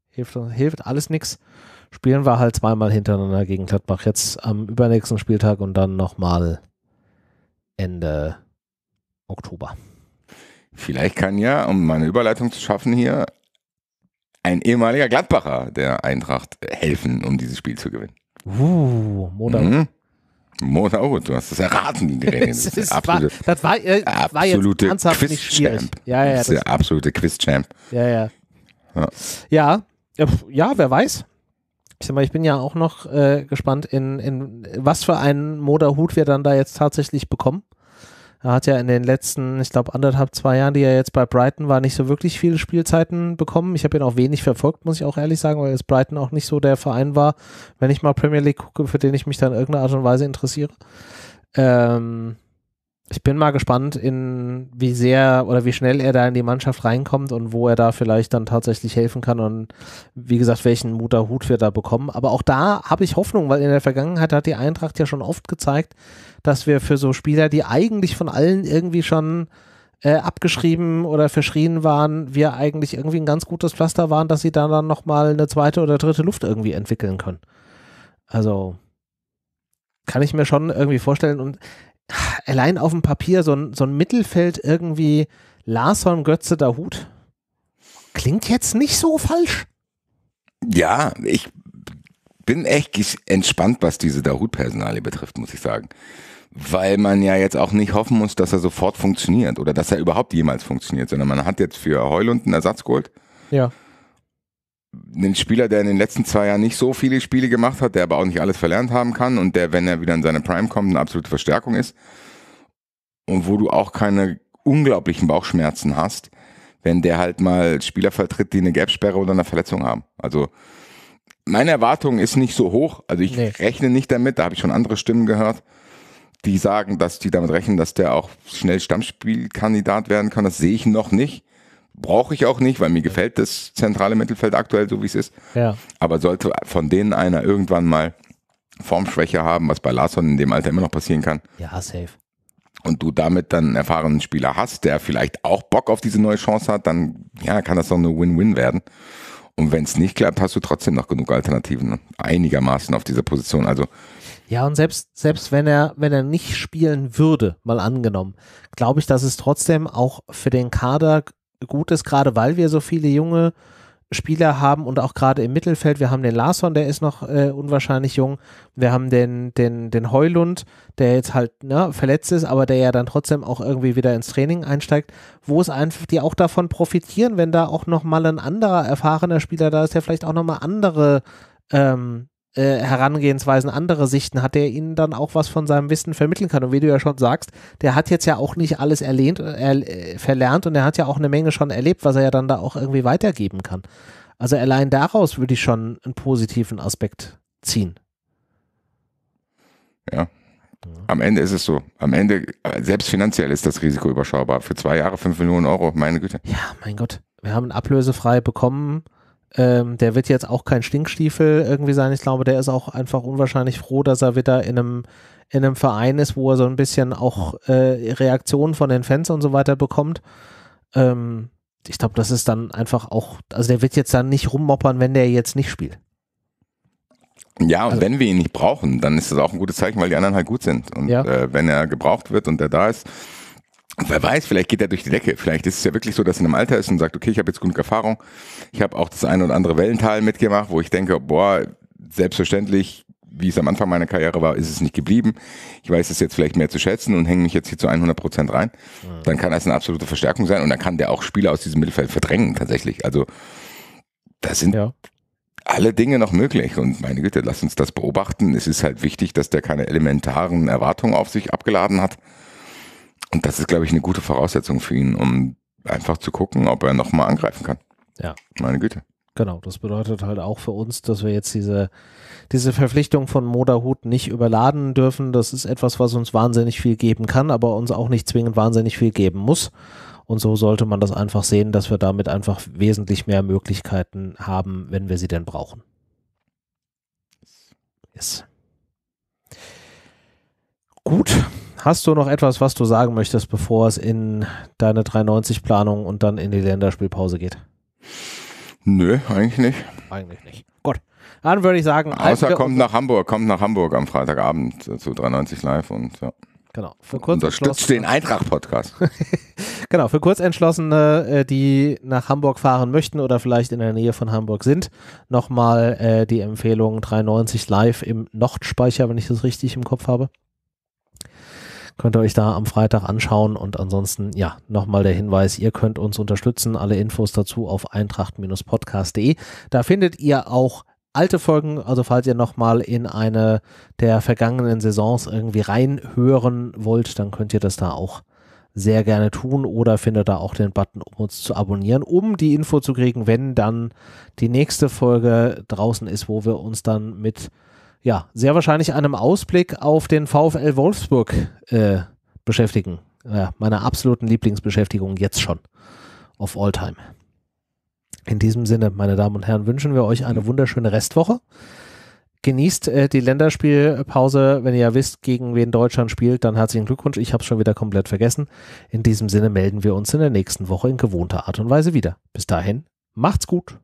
Hilft, hilft alles nichts. Spielen wir halt zweimal hintereinander gegen Gladbach. Jetzt am übernächsten Spieltag und dann nochmal Ende Oktober. Vielleicht kann ja, um meine Überleitung zu schaffen hier, ein ehemaliger Gladbacher der Eintracht helfen, um dieses Spiel zu gewinnen. Uh, Moda. Mhm. Moda, oh, du hast das erraten, die das, ist absolute, war, das war, äh, absolute war jetzt Quiz-Champ. Ja, ja, das, das ist der absolute Quiz-Champ. Ja, ja. Ja. ja, wer weiß. Ich sag mal, ich bin ja auch noch äh, gespannt, in, in was für einen Moderhut wir dann da jetzt tatsächlich bekommen. Er hat ja in den letzten, ich glaube, anderthalb, zwei Jahren, die er jetzt bei Brighton war, nicht so wirklich viele Spielzeiten bekommen. Ich habe ihn auch wenig verfolgt, muss ich auch ehrlich sagen, weil jetzt Brighton auch nicht so der Verein war, wenn ich mal Premier League gucke, für den ich mich dann in irgendeiner Art und Weise interessiere. Ähm, ich bin mal gespannt, in wie sehr oder wie schnell er da in die Mannschaft reinkommt und wo er da vielleicht dann tatsächlich helfen kann und wie gesagt, welchen Mutter Hut wir da bekommen. Aber auch da habe ich Hoffnung, weil in der Vergangenheit hat die Eintracht ja schon oft gezeigt, dass wir für so Spieler, die eigentlich von allen irgendwie schon äh, abgeschrieben oder verschrien waren, wir eigentlich irgendwie ein ganz gutes Pflaster waren, dass sie da dann nochmal eine zweite oder dritte Luft irgendwie entwickeln können. Also kann ich mir schon irgendwie vorstellen und allein auf dem Papier so ein, so ein Mittelfeld irgendwie Larsson, Götze, Dahut. Klingt jetzt nicht so falsch. Ja, ich bin echt entspannt, was diese dahut personale betrifft, muss ich sagen. Weil man ja jetzt auch nicht hoffen muss, dass er sofort funktioniert oder dass er überhaupt jemals funktioniert, sondern man hat jetzt für Heulund einen Ersatz geholt. Ja. Einen Spieler, der in den letzten zwei Jahren nicht so viele Spiele gemacht hat, der aber auch nicht alles verlernt haben kann und der, wenn er wieder in seine Prime kommt, eine absolute Verstärkung ist und wo du auch keine unglaublichen Bauchschmerzen hast, wenn der halt mal Spieler vertritt, die eine Gapsperre oder eine Verletzung haben. Also meine Erwartung ist nicht so hoch. Also ich nee. rechne nicht damit, da habe ich schon andere Stimmen gehört, die sagen, dass die damit rechnen, dass der auch schnell Stammspielkandidat werden kann. Das sehe ich noch nicht. Brauche ich auch nicht, weil mir gefällt das zentrale Mittelfeld aktuell so, wie es ist. Ja. Aber sollte von denen einer irgendwann mal Formschwäche haben, was bei Larson in dem Alter immer noch passieren kann. Ja, safe und du damit dann einen erfahrenen Spieler hast, der vielleicht auch Bock auf diese neue Chance hat, dann ja, kann das doch eine Win-Win werden. Und wenn es nicht klappt, hast du trotzdem noch genug Alternativen, ne? einigermaßen auf dieser Position. Also ja, und selbst, selbst wenn er, wenn er nicht spielen würde, mal angenommen, glaube ich, dass es trotzdem auch für den Kader gut ist, gerade weil wir so viele junge Spieler haben und auch gerade im Mittelfeld. Wir haben den Larsson, der ist noch äh, unwahrscheinlich jung. Wir haben den, den, den Heulund, der jetzt halt ne, verletzt ist, aber der ja dann trotzdem auch irgendwie wieder ins Training einsteigt, wo es einfach, die auch davon profitieren, wenn da auch nochmal ein anderer erfahrener Spieler da ist, der vielleicht auch nochmal andere ähm, äh, Herangehensweisen, andere Sichten hat, der ihnen dann auch was von seinem Wissen vermitteln kann. Und wie du ja schon sagst, der hat jetzt ja auch nicht alles erlehnt, äh, er, äh, verlernt und er hat ja auch eine Menge schon erlebt, was er ja dann da auch irgendwie weitergeben kann. Also allein daraus würde ich schon einen positiven Aspekt ziehen. Ja. Am Ende ist es so. Am Ende, selbst finanziell ist das Risiko überschaubar. Für zwei Jahre fünf Millionen Euro, meine Güte. Ja, mein Gott. Wir haben ablösefrei bekommen. Ähm, der wird jetzt auch kein Stinkstiefel irgendwie sein. Ich glaube, der ist auch einfach unwahrscheinlich froh, dass er wieder in einem, in einem Verein ist, wo er so ein bisschen auch äh, Reaktionen von den Fans und so weiter bekommt. Ähm, ich glaube, das ist dann einfach auch, also der wird jetzt dann nicht rummoppern, wenn der jetzt nicht spielt. Ja, und also, wenn wir ihn nicht brauchen, dann ist das auch ein gutes Zeichen, weil die anderen halt gut sind. Und ja. äh, wenn er gebraucht wird und er da ist, und wer weiß, vielleicht geht er durch die Decke. Vielleicht ist es ja wirklich so, dass er in einem Alter ist und sagt, okay, ich habe jetzt genug Erfahrung. Ich habe auch das eine oder andere Wellental mitgemacht, wo ich denke, boah, selbstverständlich, wie es am Anfang meiner Karriere war, ist es nicht geblieben. Ich weiß es jetzt vielleicht mehr zu schätzen und hänge mich jetzt hier zu 100 Prozent rein. Dann kann das eine absolute Verstärkung sein und dann kann der auch Spieler aus diesem Mittelfeld verdrängen tatsächlich. Also das sind ja. alle Dinge noch möglich und meine Güte, lass uns das beobachten. Es ist halt wichtig, dass der keine elementaren Erwartungen auf sich abgeladen hat und das ist, glaube ich, eine gute Voraussetzung für ihn, um einfach zu gucken, ob er nochmal angreifen kann. Ja. Meine Güte. Genau, das bedeutet halt auch für uns, dass wir jetzt diese, diese Verpflichtung von Moderhut nicht überladen dürfen. Das ist etwas, was uns wahnsinnig viel geben kann, aber uns auch nicht zwingend wahnsinnig viel geben muss. Und so sollte man das einfach sehen, dass wir damit einfach wesentlich mehr Möglichkeiten haben, wenn wir sie denn brauchen. Yes. Gut, Hast du noch etwas, was du sagen möchtest, bevor es in deine 93-Planung und dann in die Länderspielpause geht? Nö, eigentlich nicht. Eigentlich nicht. Gut. Dann würde ich sagen. Außer kommt nach Hamburg, kommt nach Hamburg am Freitagabend zu 93 Live und ja. Genau. Für kurz Unterstützt den Eintracht-Podcast. *laughs* genau, für Kurzentschlossene, äh, die nach Hamburg fahren möchten oder vielleicht in der Nähe von Hamburg sind, nochmal äh, die Empfehlung 93 Live im Nordspeicher, wenn ich das richtig im Kopf habe. Könnt ihr euch da am Freitag anschauen und ansonsten, ja, nochmal der Hinweis, ihr könnt uns unterstützen. Alle Infos dazu auf eintracht-podcast.de. Da findet ihr auch alte Folgen, also falls ihr nochmal in eine der vergangenen Saisons irgendwie reinhören wollt, dann könnt ihr das da auch sehr gerne tun oder findet da auch den Button, um uns zu abonnieren, um die Info zu kriegen, wenn dann die nächste Folge draußen ist, wo wir uns dann mit ja, sehr wahrscheinlich einem Ausblick auf den VfL Wolfsburg äh, beschäftigen. Ja, meiner absoluten Lieblingsbeschäftigung jetzt schon. Auf Alltime. In diesem Sinne, meine Damen und Herren, wünschen wir euch eine wunderschöne Restwoche. Genießt äh, die Länderspielpause. Wenn ihr ja wisst, gegen wen Deutschland spielt, dann herzlichen Glückwunsch. Ich habe es schon wieder komplett vergessen. In diesem Sinne melden wir uns in der nächsten Woche in gewohnter Art und Weise wieder. Bis dahin, macht's gut.